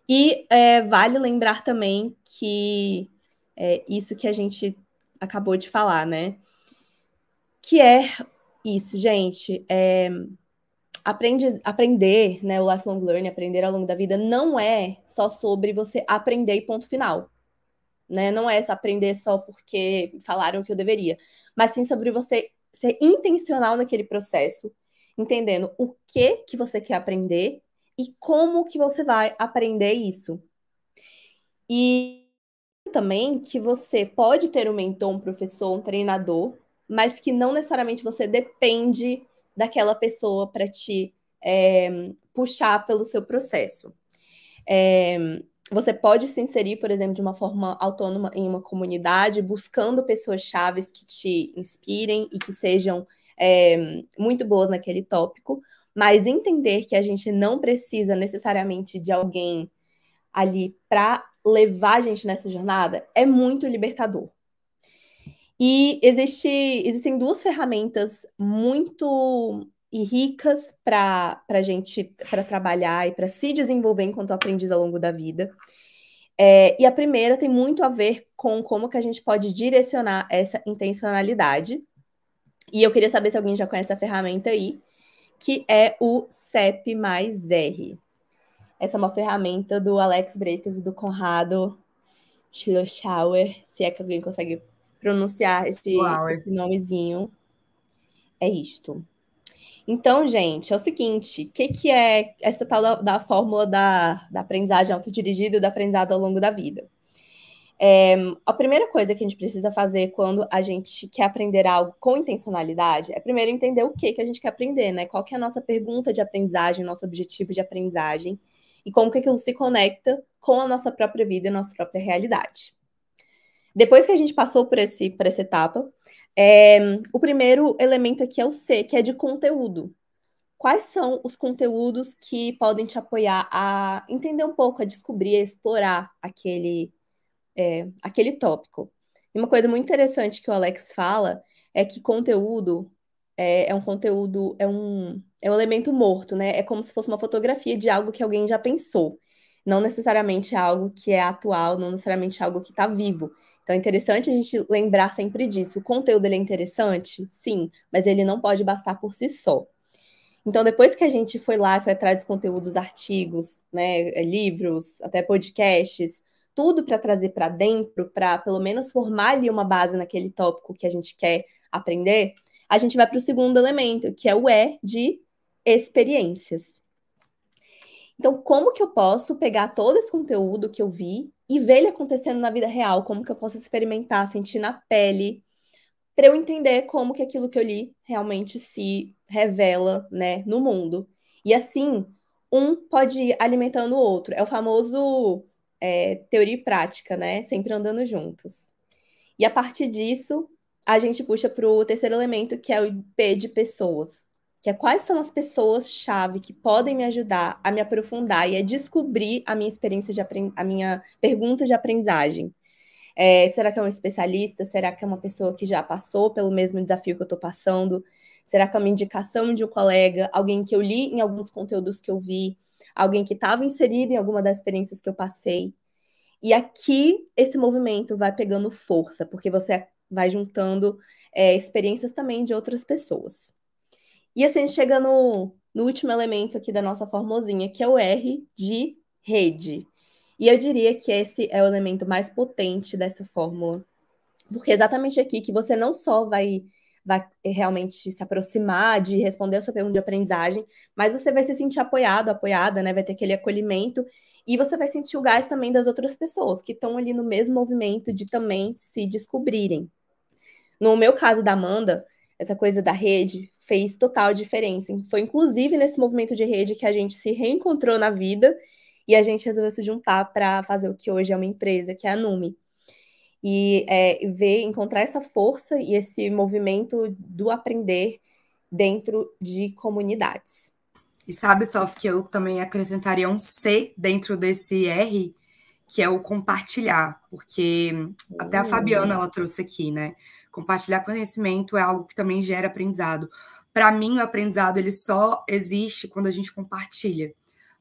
[SPEAKER 3] E é, vale lembrar também que é, isso que a gente acabou de falar, né? Que é isso, gente. É, aprende, aprender, né, o lifelong learning, aprender ao longo da vida, não é só sobre você aprender e ponto final. Né? Não é só aprender só porque falaram que eu deveria, mas sim sobre você ser intencional naquele processo, entendendo o que que você quer aprender e como que você vai aprender isso. E também que você pode ter um mentor, um professor, um treinador, mas que não necessariamente você depende daquela pessoa para te é, puxar pelo seu processo. É, você pode se inserir, por exemplo, de uma forma autônoma em uma comunidade, buscando pessoas chaves que te inspirem e que sejam é, muito boas naquele tópico, mas entender que a gente não precisa necessariamente de alguém ali para levar a gente nessa jornada é muito libertador. E existe, existem duas ferramentas muito e ricas para a gente para trabalhar e para se desenvolver enquanto aprendiz ao longo da vida. É, e a primeira tem muito a ver com como que a gente pode direcionar essa intencionalidade. E eu queria saber se alguém já conhece a ferramenta aí, que é o CEP mais R. Essa é uma ferramenta do Alex Bretas e do Conrado Schlossauer, se é que alguém consegue pronunciar este, esse é nomezinho. É isto. Então, gente, é o seguinte: o que, que é essa tal da, da fórmula da, da aprendizagem autodirigida e da aprendizado ao longo da vida? É, a primeira coisa que a gente precisa fazer quando a gente quer aprender algo com intencionalidade é primeiro entender o que, que a gente quer aprender, né? Qual que é a nossa pergunta de aprendizagem, nosso objetivo de aprendizagem e como que aquilo se conecta com a nossa própria vida e a nossa própria realidade. Depois que a gente passou por, esse, por essa etapa, é, o primeiro elemento aqui é o C, que é de conteúdo. Quais são os conteúdos que podem te apoiar a entender um pouco, a descobrir, a explorar aquele, é, aquele tópico? E uma coisa muito interessante que o Alex fala é que conteúdo é, é, um conteúdo, é um, é um elemento morto, né? É como se fosse uma fotografia de algo que alguém já pensou não necessariamente é algo que é atual, não necessariamente é algo que está vivo. Então é interessante a gente lembrar sempre disso. O conteúdo ele é interessante? Sim, mas ele não pode bastar por si só. Então, depois que a gente foi lá, foi atrás dos conteúdos, artigos, né, é, livros, até podcasts, tudo para trazer para dentro, para pelo menos formar ali uma base naquele tópico que a gente quer aprender, a gente vai para o segundo elemento, que é o E de experiências. Então, como que eu posso pegar todo esse conteúdo que eu vi e ver ele acontecendo na vida real? Como que eu posso experimentar, sentir na pele, para eu entender como que aquilo que eu li realmente se revela, né, no mundo. E assim, um pode ir alimentando o outro. É o famoso é, teoria e prática, né? Sempre andando juntos. E a partir disso, a gente puxa para o terceiro elemento, que é o P de pessoas que é quais são as pessoas-chave que podem me ajudar a me aprofundar e a descobrir a minha experiência de aprend... a minha pergunta de aprendizagem. É, será que é um especialista? Será que é uma pessoa que já passou pelo mesmo desafio que eu estou passando? Será que é uma indicação de um colega, alguém que eu li em alguns conteúdos que eu vi, alguém que estava inserido em alguma das experiências que eu passei? E aqui esse movimento vai pegando força, porque você vai juntando é, experiências também de outras pessoas. E assim, a gente chega no, no último elemento aqui da nossa formulazinha, que é o R de rede. E eu diria que esse é o elemento mais potente dessa fórmula, porque é exatamente aqui que você não só vai, vai realmente se aproximar de responder a sua pergunta de aprendizagem, mas você vai se sentir apoiado, apoiada, né? Vai ter aquele acolhimento e você vai sentir o gás também das outras pessoas que estão ali no mesmo movimento de também se descobrirem. No meu caso da Amanda, essa coisa da rede fez total diferença. Foi inclusive nesse movimento de rede que a gente se reencontrou na vida e a gente resolveu se juntar para fazer o que hoje é uma empresa, que é a Numi. E é, ver, encontrar essa força e esse movimento do aprender dentro de
[SPEAKER 2] comunidades. E sabe, só que eu também acrescentaria um C dentro desse R, que é o compartilhar, porque até a hum. Fabiana ela trouxe aqui, né? Compartilhar conhecimento é algo que também gera aprendizado. Para mim, o aprendizado ele só existe quando a gente compartilha.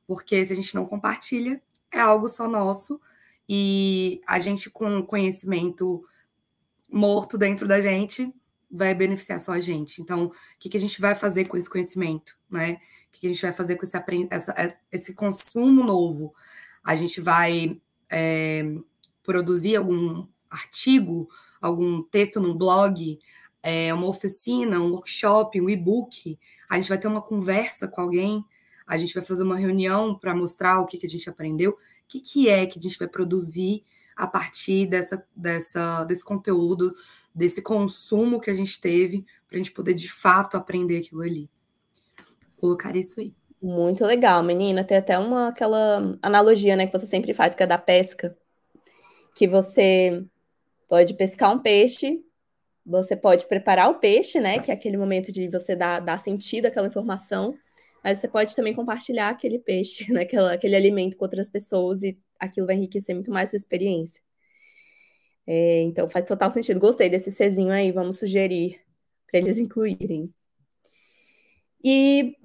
[SPEAKER 2] Porque se a gente não compartilha, é algo só nosso e a gente com conhecimento morto dentro da gente vai beneficiar só a gente. Então, o que, que a gente vai fazer com esse conhecimento, né? O que, que a gente vai fazer com esse, essa, é, esse consumo novo? A gente vai é, produzir algum artigo algum texto num blog, é, uma oficina, um workshop, um e-book, a gente vai ter uma conversa com alguém, a gente vai fazer uma reunião para mostrar o que, que a gente aprendeu, o que, que é que a gente vai produzir a partir dessa, dessa, desse conteúdo, desse consumo que a gente teve, para a gente poder de fato aprender aquilo ali.
[SPEAKER 3] colocar isso aí. Muito legal, menina. Tem até uma aquela analogia, né, que você sempre faz, que é da pesca, que você pode pescar um peixe, você pode preparar o peixe, né? Que é aquele momento de você dar, dar sentido àquela informação, mas você pode também compartilhar aquele peixe, <laughs> né? Aquela, aquele alimento com outras pessoas e aquilo vai enriquecer muito mais sua experiência. É, então faz total sentido. Gostei desse Czinho aí, vamos sugerir para eles incluírem. E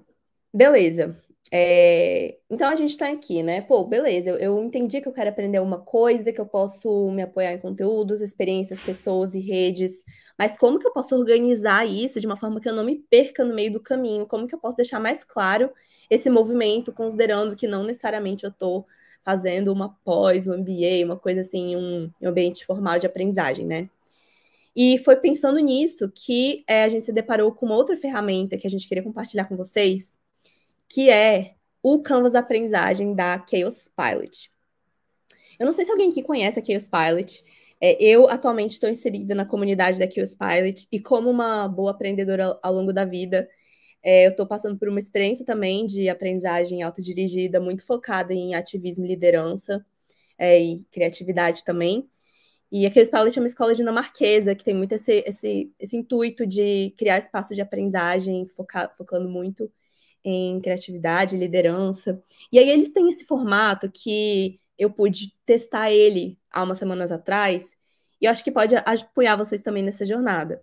[SPEAKER 3] beleza. É, então a gente está aqui, né? Pô, beleza, eu, eu, entendi que eu quero aprender uma coisa, que eu posso me apoiar em conteúdos, experiências, pessoas e redes, mas como que eu posso organizar isso de uma forma que eu não me perca no meio do caminho? Como que eu posso deixar mais claro esse movimento, considerando que não necessariamente eu estou fazendo uma pós, um MBA, uma coisa assim, um, um ambiente formal de aprendizagem, né? E foi pensando nisso que é, a gente se deparou com uma outra ferramenta que a gente queria compartilhar com vocês, que é o canvas da aprendizagem da Chaos Pilot. Eu não sei se alguém aqui conhece a Chaos Pilot. É, eu atualmente estou inserida na comunidade da Chaos Pilot e como uma boa aprendedora ao longo da vida, é, eu estou passando por uma experiência também de aprendizagem autodirigida, muito focada em ativismo e liderança é, e criatividade também. E a Chaos Pilot é uma escola dinamarquesa que tem muito esse, esse, esse intuito de criar espaço de aprendizagem, focando muito em criatividade, liderança. E aí eles têm esse formato que eu pude testar ele há umas semanas atrás, e eu acho que pode apoiar vocês também nessa jornada.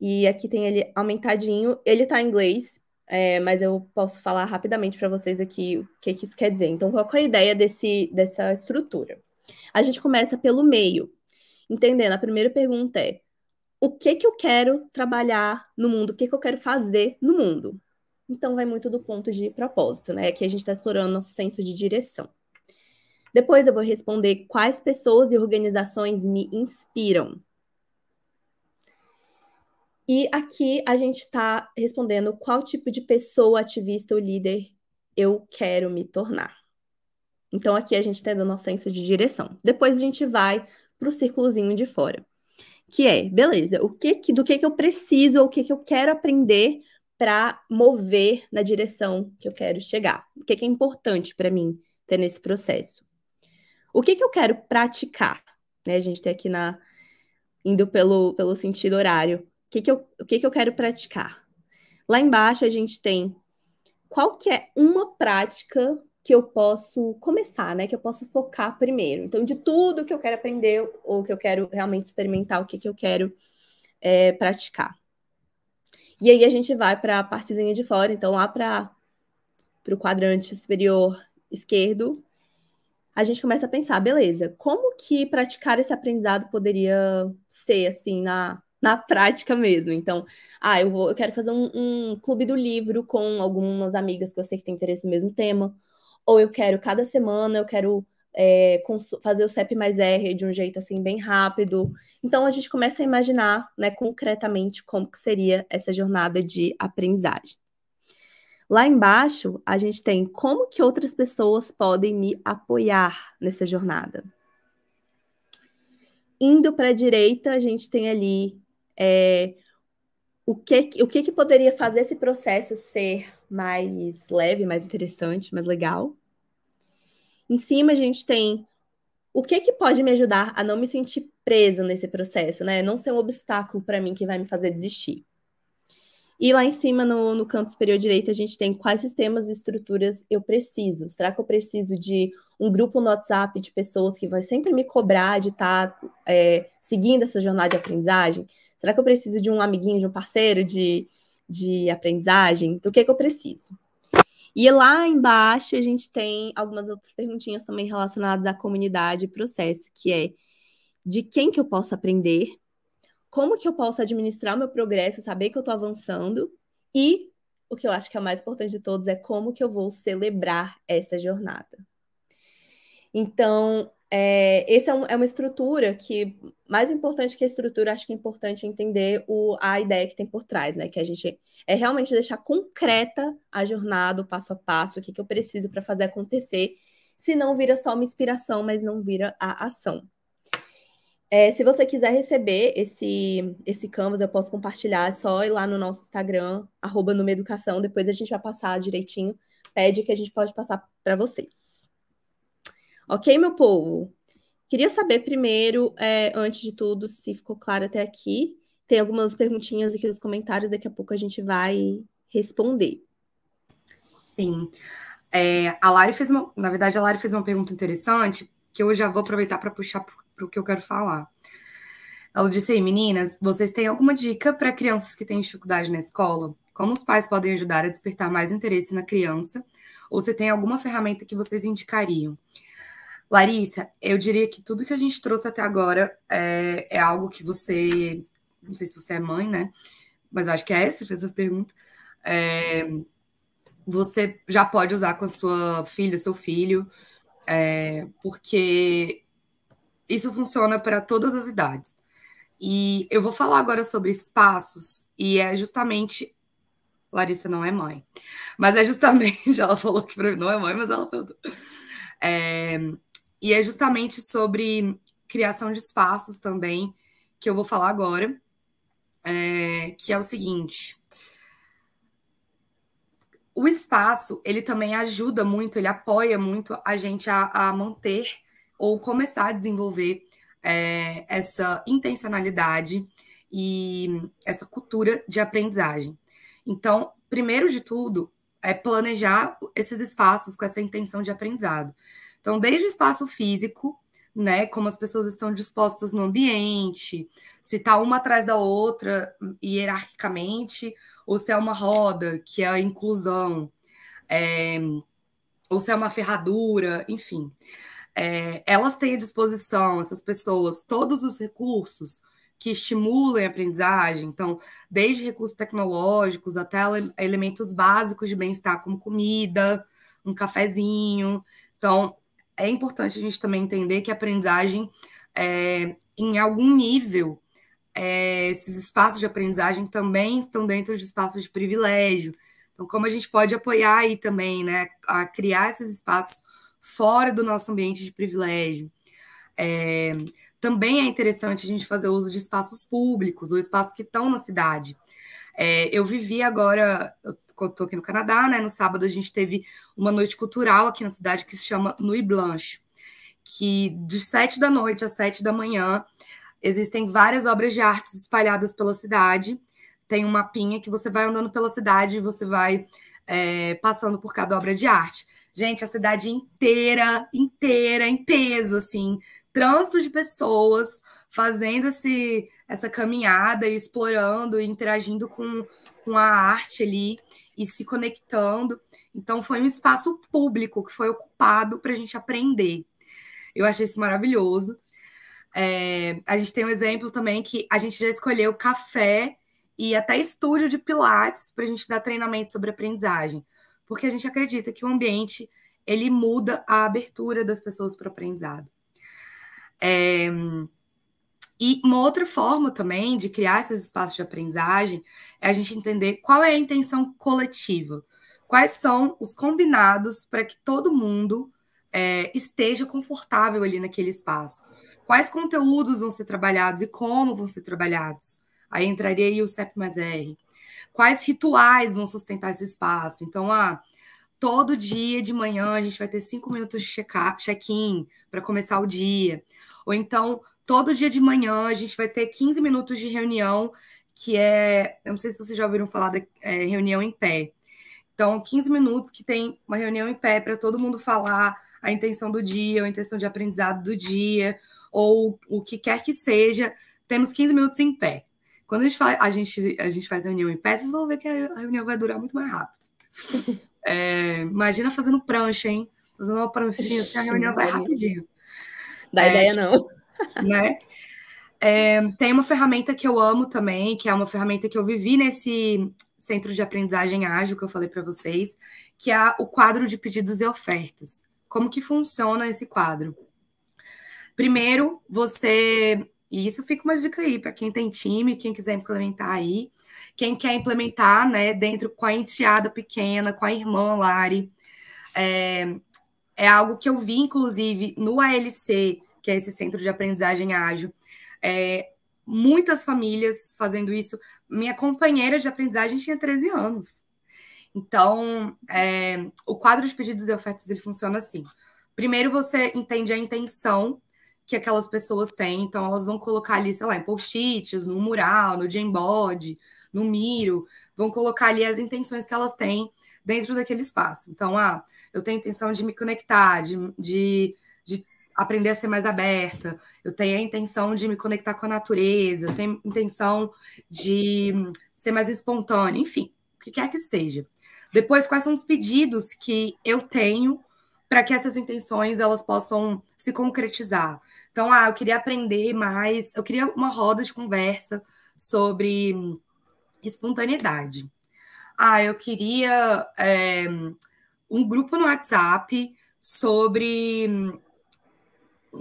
[SPEAKER 3] E aqui tem ele aumentadinho, ele tá em inglês, é, mas eu posso falar rapidamente para vocês aqui o que, que isso quer dizer. Então, qual é a ideia desse, dessa estrutura? A gente começa pelo meio, entendendo. A primeira pergunta é: o que que eu quero trabalhar no mundo? O que que eu quero fazer no mundo? Então, vai muito do ponto de propósito, né? Aqui a gente está explorando nosso senso de direção. Depois eu vou responder quais pessoas e organizações me inspiram. E aqui a gente está respondendo qual tipo de pessoa, ativista ou líder eu quero me tornar. Então, aqui a gente está dando nosso senso de direção. Depois a gente vai para o círculozinho de fora. Que é, beleza, o que, que do que, que eu preciso, ou o que, que eu quero aprender para mover na direção que eu quero chegar. O que, que é importante para mim ter nesse processo? O que, que eu quero praticar? Né, a gente tem tá aqui na indo pelo, pelo sentido horário. O que, que, eu, o que, que eu quero praticar? Lá embaixo a gente tem qual que é uma prática que eu posso começar, né? Que eu posso focar primeiro. Então, de tudo que eu quero aprender ou que eu quero realmente experimentar, o que, que eu quero é, praticar. E aí a gente vai para a partezinha de fora, então lá para o quadrante superior esquerdo, a gente começa a pensar, beleza, como que praticar esse aprendizado poderia ser assim na, na prática mesmo? Então, ah, eu vou, eu quero fazer um, um clube do livro com algumas amigas que eu sei que têm interesse no mesmo tema, ou eu quero cada semana, eu quero é, fazer o CEP mais R de um jeito assim bem rápido. Então a gente começa a imaginar, né, concretamente como que seria essa jornada de aprendizagem. Lá embaixo, a gente tem como que outras pessoas podem me apoiar nessa jornada. Indo para a direita, a gente tem ali é, o, que, o que, que poderia fazer esse processo ser mais leve, mais interessante, mais legal. Em cima a gente tem o que que pode me ajudar a não me sentir preso nesse processo, né? Não ser um obstáculo para mim que vai me fazer desistir. E lá em cima, no, no canto superior direito, a gente tem quais sistemas e estruturas eu preciso. Será que eu preciso de um grupo no WhatsApp de pessoas que vai sempre me cobrar de estar tá, é, seguindo essa jornada de aprendizagem? Será que eu preciso de um amiguinho, de um parceiro de, de aprendizagem? Do que, que eu preciso? E lá embaixo a gente tem algumas outras perguntinhas também relacionadas à comunidade e processo, que é de quem que eu posso aprender, como que eu posso administrar meu progresso, saber que eu estou avançando e o que eu acho que é o mais importante de todos é como que eu vou celebrar essa jornada. Então, é, essa é, um, é, uma estrutura que, mais importante que a estrutura, acho que é importante entender o, a ideia que tem por trás, né? Que a gente é realmente deixar concreta a jornada, o passo a passo, o que, que eu preciso para fazer acontecer, se não vira só uma inspiração, mas não vira a ação. É, se você quiser receber esse, esse canvas, eu posso compartilhar, é só ir lá no nosso Instagram, arroba numa educação, depois a gente vai passar direitinho, pede que a gente pode passar para vocês. Ok, meu povo? Queria saber primeiro, é, antes de tudo, se ficou claro até aqui. Tem algumas perguntinhas aqui nos comentários, daqui a pouco a gente vai responder.
[SPEAKER 2] Sim. É, a Lari fez uma, na verdade, a Lari fez uma pergunta interessante que eu já vou aproveitar para puxar para o que eu quero falar. Ela disse aí, meninas, vocês têm alguma dica para crianças que têm dificuldade na escola? Como os pais podem ajudar a despertar mais interesse na criança? Ou se tem alguma ferramenta que vocês indicariam? Larissa, eu diria que tudo que a gente trouxe até agora é, é algo que você. Não sei se você é mãe, né? Mas acho que é essa, fez a pergunta. É, você já pode usar com a sua filha, seu filho, é, porque isso funciona para todas as idades. E eu vou falar agora sobre espaços, e é justamente. Larissa não é mãe, mas é justamente. <laughs> Ela falou que para mim não é mãe, mas ela É, e é justamente sobre criação de espaços também que eu vou falar agora, é, que é o seguinte. O espaço, ele também ajuda muito, ele apoia muito a gente a, a manter ou começar a desenvolver é, essa intencionalidade e essa cultura de aprendizagem. Então, primeiro de tudo, é planejar esses espaços com essa intenção de aprendizado. Então, desde o espaço físico, né, como as pessoas estão dispostas no ambiente, se está uma atrás da outra hierarquicamente, ou se é uma roda, que é a inclusão, é, ou se é uma ferradura, enfim. É, elas têm à disposição, essas pessoas, todos os recursos que estimulem a aprendizagem, então, desde recursos tecnológicos até elementos básicos de bem-estar, como comida, um cafezinho. Então, é importante a gente também entender que a aprendizagem, é, em algum nível, é, esses espaços de aprendizagem também estão dentro de espaços de privilégio. Então, como a gente pode apoiar aí também, né, a criar esses espaços fora do nosso ambiente de privilégio. É, também é interessante a gente fazer uso de espaços públicos ou espaços que estão na cidade. É, eu vivi agora, eu aqui no Canadá, né? No sábado a gente teve uma noite cultural aqui na cidade que se chama Nuit Blanche, que de sete da noite às sete da manhã existem várias obras de artes espalhadas pela cidade. Tem um mapinha que você vai andando pela cidade e você vai é, passando por cada obra de arte. Gente, a cidade inteira, inteira, em peso, assim, trânsito de pessoas fazendo esse, essa caminhada e explorando e interagindo com, com a arte ali e se conectando. Então, foi um espaço público que foi ocupado para a gente aprender. Eu achei isso maravilhoso. É, a gente tem um exemplo também que a gente já escolheu café e até estúdio de pilates para a gente dar treinamento sobre aprendizagem, porque a gente acredita que o ambiente ele muda a abertura das pessoas para o aprendizado. É, e uma outra forma também de criar esses espaços de aprendizagem é a gente entender qual é a intenção coletiva, quais são os combinados para que todo mundo é, esteja confortável ali naquele espaço, quais conteúdos vão ser trabalhados e como vão ser trabalhados. Aí entraria aí o CEP mais R. Quais rituais vão sustentar esse espaço? Então, ah, todo dia de manhã a gente vai ter cinco minutos de check-in para começar o dia. Ou então, Todo dia de manhã a gente vai ter 15 minutos de reunião, que é. Eu não sei se vocês já ouviram falar da é, reunião em pé. Então, 15 minutos que tem uma reunião em pé para todo mundo falar a intenção do dia, a intenção de aprendizado do dia, ou o que quer que seja. Temos 15 minutos em pé. Quando a gente, fala, a gente, a gente faz reunião em pé, vocês vão ver que a reunião vai durar muito mais rápido. <laughs> É, imagina fazendo prancha, hein? Fazendo uma pranchinha, assim, Ixi, a reunião vai rapidinho. Dá é, ideia, não. <laughs> né? É, tem uma ferramenta que eu amo também, que é uma ferramenta que eu vivi nesse centro de aprendizagem ágil que eu falei para vocês, que é o quadro de pedidos e ofertas. Como que funciona esse quadro? Primeiro, você. E isso fica uma dica aí para quem tem time, quem quiser implementar aí, quem quer implementar, né, dentro com a enteada pequena, com a irmã Lari. É, é algo que eu vi, inclusive, no ALC que é esse centro de aprendizagem ágil. É, muitas famílias fazendo isso. Minha companheira de aprendizagem tinha 13 anos. Então, é, o quadro de pedidos e ofertas ele funciona assim. Primeiro, você entende a intenção que aquelas pessoas têm. Então, elas vão colocar ali, sei lá, em post-its, no mural, no Jamboard, no Miro. Vão colocar ali as intenções que elas têm dentro daquele espaço. Então, ah, eu tenho intenção de me conectar, de, de aprender a ser mais aberta, eu tenho a intenção de me conectar com a natureza, eu tenho a intenção de ser mais espontânea, enfim, o que quer que seja. Depois, quais são os pedidos que eu tenho para que essas intenções elas possam se concretizar? Então, ah, eu queria aprender mais, eu queria uma roda de conversa sobre espontaneidade. Ah, eu queria é, um grupo no WhatsApp sobre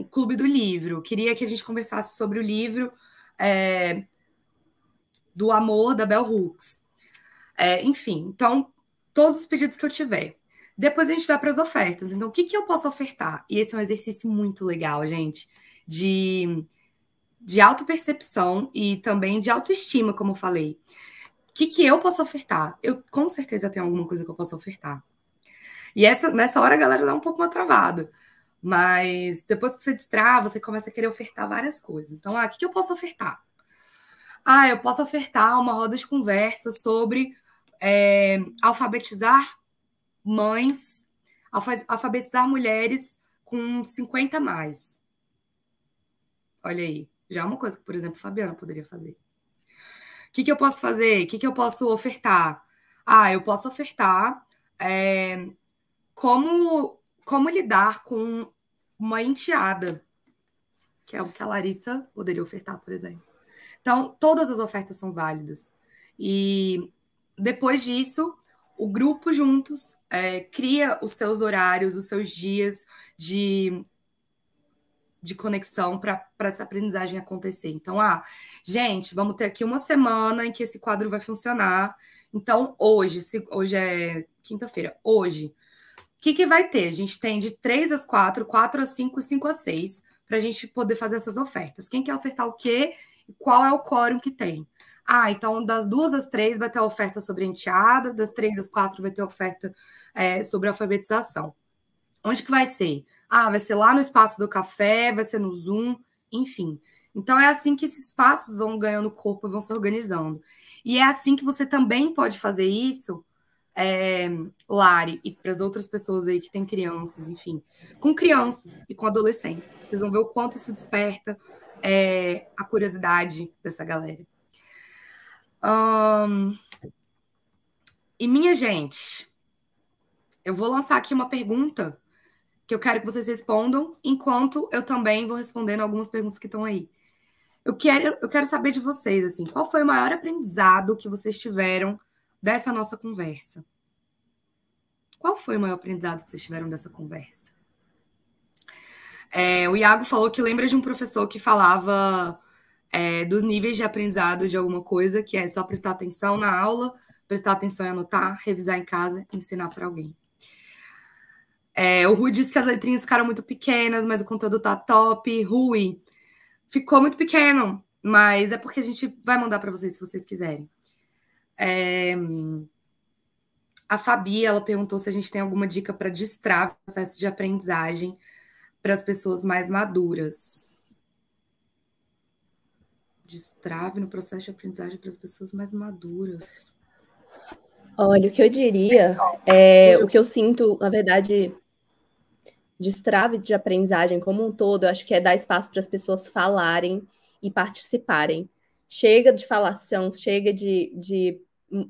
[SPEAKER 2] Clube do Livro. Queria que a gente conversasse sobre o livro é, do Amor, da Bell Hooks. É, enfim, então, todos os pedidos que eu tiver. Depois a gente vai para as ofertas. Então, o que, que eu posso ofertar? E esse é um exercício muito legal, gente, de, de autopercepção e também de autoestima, como eu falei. O que, que eu posso ofertar? Eu com certeza tenho alguma coisa que eu posso ofertar. E essa, nessa hora a galera dá um pouco uma travada. Mas depois que você destrava, você começa a querer ofertar várias coisas. Então, ah, o que eu posso ofertar? Ah, eu posso ofertar uma roda de conversa sobre é, alfabetizar mães, alfabetizar mulheres com 50 mais. Olha aí, já é uma coisa que, por exemplo, Fabiana poderia fazer. O que, que eu posso fazer? O que, que eu posso ofertar? Ah, eu posso ofertar é, como como lidar com uma enteada, que é o que a Larissa poderia ofertar, por exemplo. Então, todas as ofertas são válidas. E depois disso, o grupo juntos é, cria os seus horários, os seus dias de, de conexão para essa aprendizagem acontecer. Então, ah, gente, vamos ter aqui uma semana em que esse quadro vai funcionar. Então, hoje, se, hoje é quinta-feira, hoje o que, que vai ter? A gente tem de 3 às 4, 4 às 5 e 5 às 6 para a gente poder fazer essas ofertas. Quem quer ofertar o quê? Qual é o quórum que tem? Ah, então das duas às três vai ter oferta sobre enteada, das três às quatro vai ter oferta é, sobre alfabetização. Onde que vai ser? Ah, vai ser lá no espaço do café, vai ser no Zoom, enfim. Então é assim que esses espaços vão ganhando corpo e vão se organizando. E é assim que você também pode fazer isso é, Lari e para as outras pessoas aí que têm crianças, enfim, com crianças e com adolescentes. Vocês vão ver o quanto isso desperta é, a curiosidade dessa galera. Um, e minha gente, eu vou lançar aqui uma pergunta que eu quero que vocês respondam, enquanto eu também vou respondendo algumas perguntas que estão aí. Eu quero, eu quero saber de vocês, assim, qual foi o maior aprendizado que vocês tiveram dessa nossa conversa. Qual foi o maior aprendizado que vocês tiveram dessa conversa? É, o Iago falou que lembra de um professor que falava é, dos níveis de aprendizado de alguma coisa, que é só prestar atenção na aula, prestar atenção e anotar, revisar em casa, ensinar para alguém. É, o Rui disse que as letrinhas ficaram muito pequenas, mas o conteúdo tá top. Rui, ficou muito pequeno, mas é porque a gente vai mandar para vocês se vocês quiserem. É... A Fabi, ela perguntou se a gente tem alguma dica para destravar o processo de aprendizagem para as pessoas mais maduras. Destrave no processo de aprendizagem para as pessoas mais maduras.
[SPEAKER 3] Olha, o que eu diria é o que eu sinto, na verdade, destrave de aprendizagem como um todo, eu acho que é dar espaço para as pessoas falarem e participarem. Chega de falação, chega de, de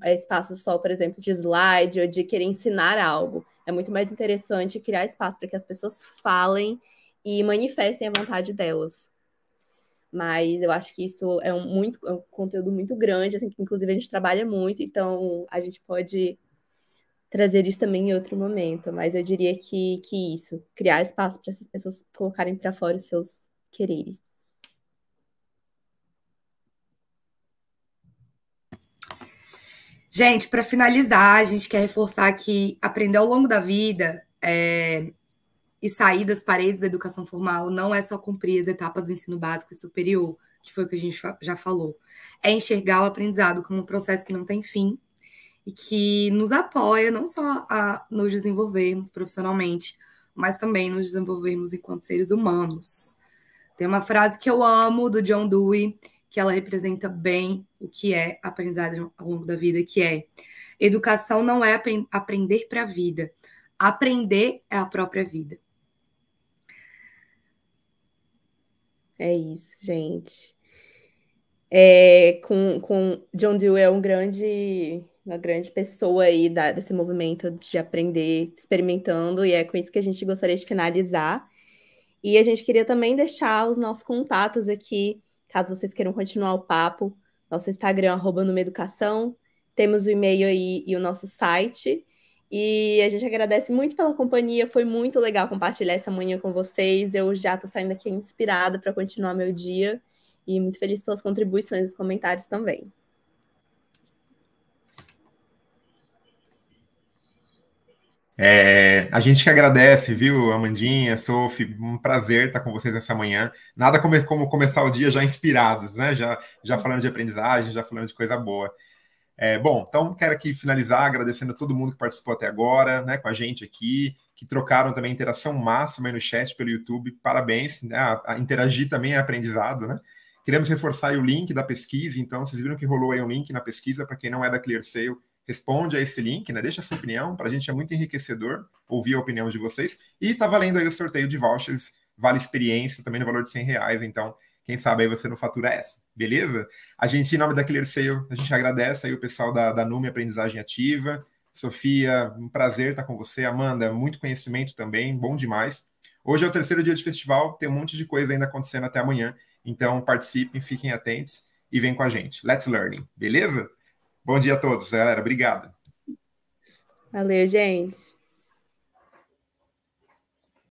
[SPEAKER 3] é espaço só, por exemplo, de slide ou de querer ensinar algo. É muito mais interessante criar espaço para que as pessoas falem e manifestem a vontade delas. Mas eu acho que isso é um, muito, é um conteúdo muito grande, assim, que inclusive a gente trabalha muito, então a gente pode trazer isso também em outro momento. Mas eu diria que, que isso, criar espaço para essas pessoas colocarem para fora os seus quereres.
[SPEAKER 2] Gente, para finalizar, a gente quer reforçar que aprender ao longo da vida é, e sair das paredes da educação formal não é só cumprir as etapas do ensino básico e superior, que foi o que a gente já falou. É enxergar o aprendizado como um processo que não tem fim e que nos apoia não só a nos desenvolvermos profissionalmente, mas também nos desenvolvermos enquanto seres humanos. Tem uma frase que eu amo do John Dewey, que ela representa bem o que é aprendizado ao longo da vida, que é educação não é ap aprender para a vida, aprender é a própria vida.
[SPEAKER 3] É isso, gente. É, com, com John Dewey é um grande, uma grande pessoa aí da, desse movimento de aprender experimentando, e é com isso que a gente gostaria de finalizar. E a gente queria também deixar os nossos contatos aqui caso vocês queiram continuar o papo. Nosso Instagram, arroba Numa Educação. Temos o e-mail aí e o nosso site. E a gente agradece muito pela companhia. Foi muito legal compartilhar essa manhã com vocês. Eu já estou saindo aqui inspirada para continuar meu dia. E muito feliz pelas contribuições e comentários também.
[SPEAKER 1] É, a gente que agradece, viu, Amandinha, Sophie, um prazer estar com vocês essa manhã. Nada como, como começar o dia já inspirados, né? Já, já falando de aprendizagem, já falando de coisa boa. É, bom, então quero aqui finalizar agradecendo a todo mundo que participou até agora, né, com a gente aqui, que trocaram também interação máxima aí no chat pelo YouTube. Parabéns, né? A, a interagir também é aprendizado, né? Queremos reforçar o link da pesquisa, então vocês viram que rolou aí um link na pesquisa para quem não é da ClearSale responde a esse link, né? Deixa a sua opinião, para a gente é muito enriquecedor ouvir a opinião de vocês. E tá valendo aí o sorteio de vouchers, vale experiência, também no valor de 100 reais, então quem sabe aí você não fatura essa, beleza? A gente, em nome da Clear Sale, a gente agradece aí o pessoal da, da Nume Aprendizagem Ativa, Sofia, um prazer estar com você. Amanda, muito conhecimento também, bom demais. Hoje é o terceiro dia de festival, tem um monte de coisa ainda acontecendo até amanhã. Então participem, fiquem atentos e vem com a gente. Let's learning, beleza? Bom dia a todos, galera. Obrigado.
[SPEAKER 3] Valeu, gente.